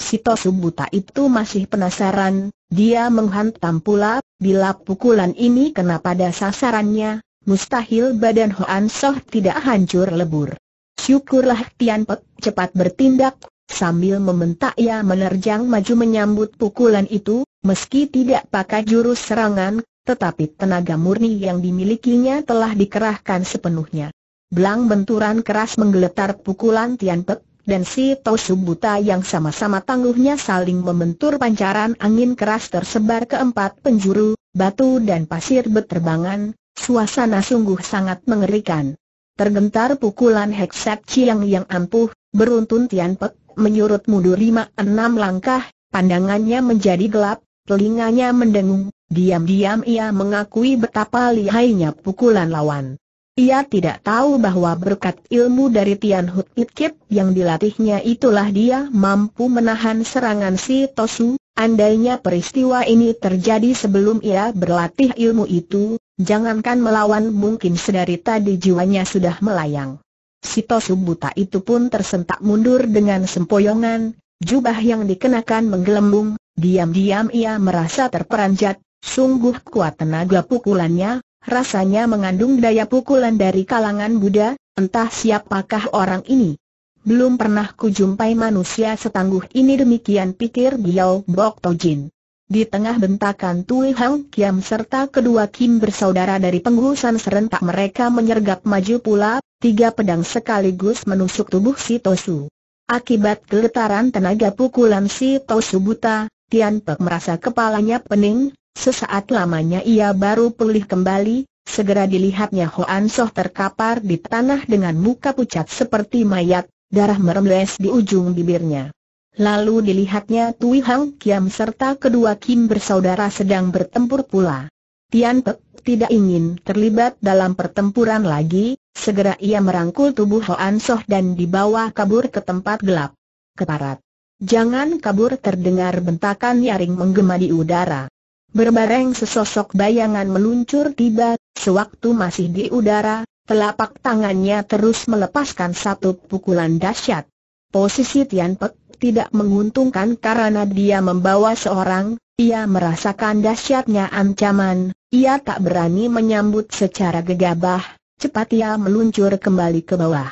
Tosu buta itu masih penasaran, dia menghantam pula, bila pukulan ini kena pada sasarannya, mustahil badan Hoan Soh tidak hancur lebur. Syukurlah Tian Pek cepat bertindak, sambil membentak ia menerjang maju menyambut pukulan itu, meski tidak pakai jurus serangan, tetapi tenaga murni yang dimilikinya telah dikerahkan sepenuhnya. Belang benturan keras menggeletar pukulan Tian Pek, dan si Tosu Buta yang sama-sama tangguhnya saling membentur pancaran angin keras tersebar ke empat penjuru, batu dan pasir berterbangan, suasana sungguh sangat mengerikan. Tergentar pukulan Heksak Chiang yang ampuh, beruntun Tian Pek menyurut mundur lima enam langkah, pandangannya menjadi gelap, telinganya mendengung, diam-diam ia mengakui betapa lihainya pukulan lawan. Ia tidak tahu bahwa berkat ilmu dari Tian Hut Kip yang dilatihnya itulah dia mampu menahan serangan si Tosu. Andainya peristiwa ini terjadi sebelum ia berlatih ilmu itu, jangankan melawan mungkin sedari tadi jiwanya sudah melayang. Si Tosu buta itu pun tersentak mundur dengan sempoyongan, jubah yang dikenakan menggelembung, diam-diam ia merasa terperanjat, sungguh kuat tenaga pukulannya, rasanya mengandung daya pukulan dari kalangan Buddha, entah siapakah orang ini. Belum pernah kujumpai manusia setangguh ini demikian pikir Giao Bok Tojin. Di tengah bentakan Tui Hang Kiam serta kedua Kim bersaudara dari penggusan serentak mereka menyergap maju pula, tiga pedang sekaligus menusuk tubuh si Tosu. Akibat keletaran tenaga pukulan si Tosu buta, Tian Pek merasa kepalanya pening, Sesaat lamanya ia baru pulih kembali, segera dilihatnya Hoan Soh terkapar di tanah dengan muka pucat seperti mayat, darah meremles di ujung bibirnya. Lalu dilihatnya Tui Hang Kiam serta kedua Kim bersaudara sedang bertempur pula. Tian Pek tidak ingin terlibat dalam pertempuran lagi, segera ia merangkul tubuh Hoan Soh dan dibawa kabur ke tempat gelap. Keparat. Jangan kabur terdengar bentakan nyaring menggema di udara. Berbareng sesosok bayangan meluncur tiba, sewaktu masih di udara, telapak tangannya terus melepaskan satu pukulan dahsyat. Posisi Tian Pek tidak menguntungkan karena dia membawa seorang, ia merasakan dahsyatnya ancaman, ia tak berani menyambut secara gegabah, cepat ia meluncur kembali ke bawah.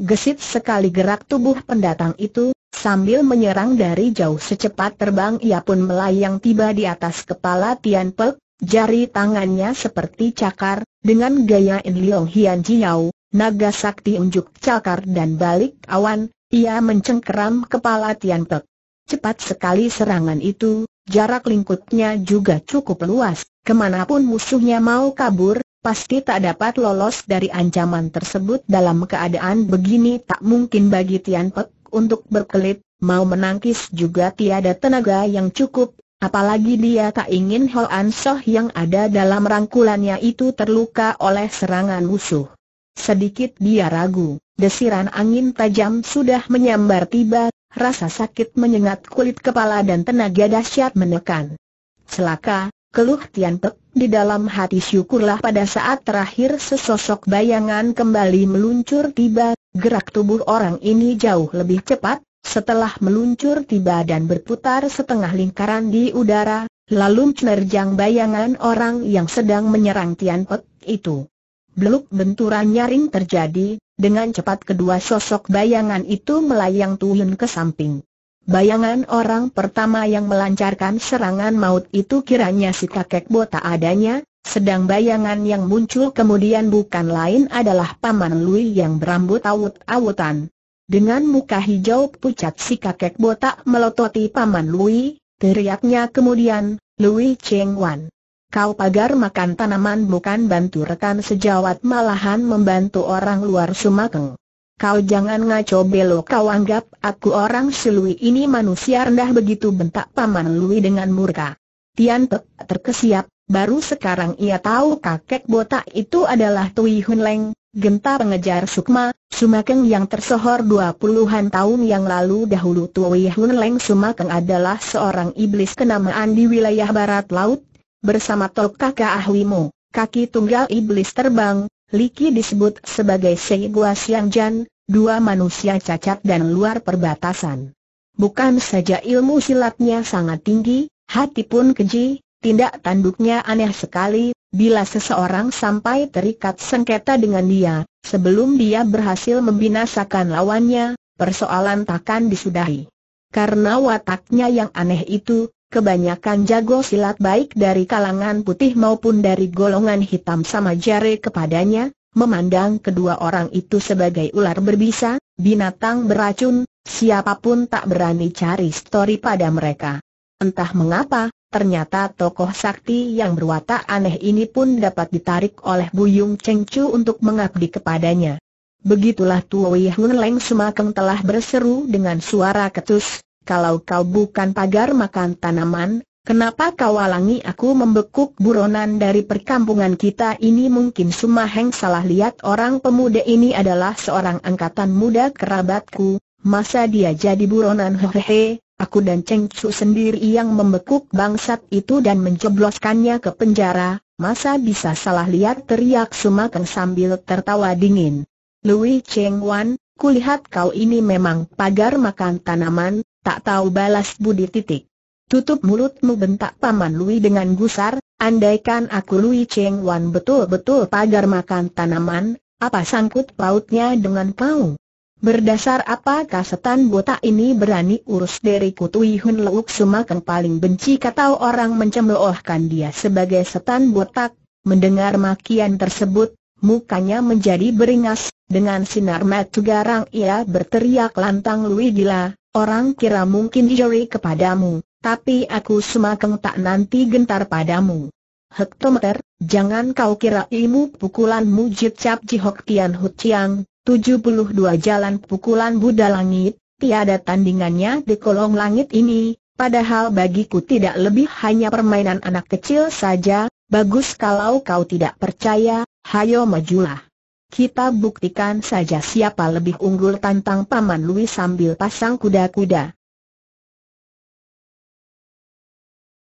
Gesit sekali gerak tubuh pendatang itu, Sambil menyerang dari jauh secepat terbang ia pun melayang tiba di atas kepala Tian Pek, jari tangannya seperti cakar, dengan gaya In Leong Hian Jiao, naga sakti unjuk cakar dan balik awan, ia mencengkeram kepala Tian Pek. Cepat sekali serangan itu, jarak lingkupnya juga cukup luas, kemanapun musuhnya mau kabur, pasti tak dapat lolos dari ancaman tersebut dalam keadaan begini tak mungkin bagi Tian Pek untuk berkelit, mau menangkis juga tiada tenaga yang cukup, apalagi dia tak ingin Hoan Soh yang ada dalam rangkulannya itu terluka oleh serangan musuh. Sedikit dia ragu, desiran angin tajam sudah menyambar tiba, rasa sakit menyengat kulit kepala dan tenaga dahsyat menekan. Selaka, keluh Tian Pek, di dalam hati syukurlah pada saat terakhir sesosok bayangan kembali meluncur tiba, Gerak tubuh orang ini jauh lebih cepat, setelah meluncur tiba dan berputar setengah lingkaran di udara, lalu menerjang bayangan orang yang sedang menyerang Tian Pek itu. Beluk benturan nyaring terjadi, dengan cepat kedua sosok bayangan itu melayang tuhun ke samping. Bayangan orang pertama yang melancarkan serangan maut itu kiranya si kakek botak adanya, sedang bayangan yang muncul kemudian bukan lain adalah Paman Lui yang berambut awut-awutan. Dengan muka hijau pucat si kakek botak melototi Paman Lui, teriaknya kemudian, Lui Cheng Wan. Kau pagar makan tanaman bukan bantu rekan sejawat malahan membantu orang luar Sumakeng. Kau jangan ngaco belok kau anggap aku orang selui ini manusia rendah begitu bentak Paman Lui dengan murka. Tian Pek terkesiap, Baru sekarang ia tahu kakek botak itu adalah Tui Hun Leng, genta pengejar Sukma, Sumakeng yang tersohor dua puluhan tahun yang lalu dahulu Tui Hun Leng Sumakeng adalah seorang iblis kenamaan di wilayah barat laut, bersama Tok Kakak Ahwimo, kaki tunggal iblis terbang, Liki disebut sebagai Sei Gua Siang Jan, dua manusia cacat dan luar perbatasan. Bukan saja ilmu silatnya sangat tinggi, hati pun keji, Tindak tanduknya aneh sekali, bila seseorang sampai terikat sengketa dengan dia, sebelum dia berhasil membinasakan lawannya, persoalan takkan disudahi. Karena wataknya yang aneh itu, kebanyakan jago silat baik dari kalangan putih maupun dari golongan hitam sama jare kepadanya, memandang kedua orang itu sebagai ular berbisa, binatang beracun, siapapun tak berani cari story pada mereka. Entah mengapa, ternyata tokoh sakti yang berwatak aneh ini pun dapat ditarik oleh Buyung Cheng Chu untuk mengabdi kepadanya. Begitulah Tuwi Hun Leng Semakeng telah berseru dengan suara ketus, kalau kau bukan pagar makan tanaman, kenapa kau alangi aku membekuk buronan dari perkampungan kita ini mungkin Sumaheng salah lihat orang pemuda ini adalah seorang angkatan muda kerabatku, masa dia jadi buronan hehehe, aku dan Cheng Chu sendiri yang membekuk bangsat itu dan menjebloskannya ke penjara, masa bisa salah lihat teriak Sumakeng sambil tertawa dingin. Lui Cheng Wan, kulihat kau ini memang pagar makan tanaman, tak tahu balas budi titik. Tutup mulutmu bentak paman Lui dengan gusar, andaikan aku Lui Cheng Wan betul-betul pagar makan tanaman, apa sangkut pautnya dengan kau? Berdasar apakah setan botak ini berani urus dari Kutui Hun Leuk semakin paling benci kata orang mencemoohkan dia sebagai setan botak, mendengar makian tersebut, mukanya menjadi beringas, dengan sinar mata garang ia berteriak lantang Lui gila, orang kira mungkin juri kepadamu, tapi aku semakin tak nanti gentar padamu. Hektometer, jangan kau kira ilmu pukulan mujib cap jihok tian hu ciang, 72 jalan pukulan Buddha langit, tiada tandingannya di kolong langit ini, padahal bagiku tidak lebih hanya permainan anak kecil saja, bagus kalau kau tidak percaya, hayo majulah. Kita buktikan saja siapa lebih unggul tantang Paman Louis sambil pasang kuda-kuda.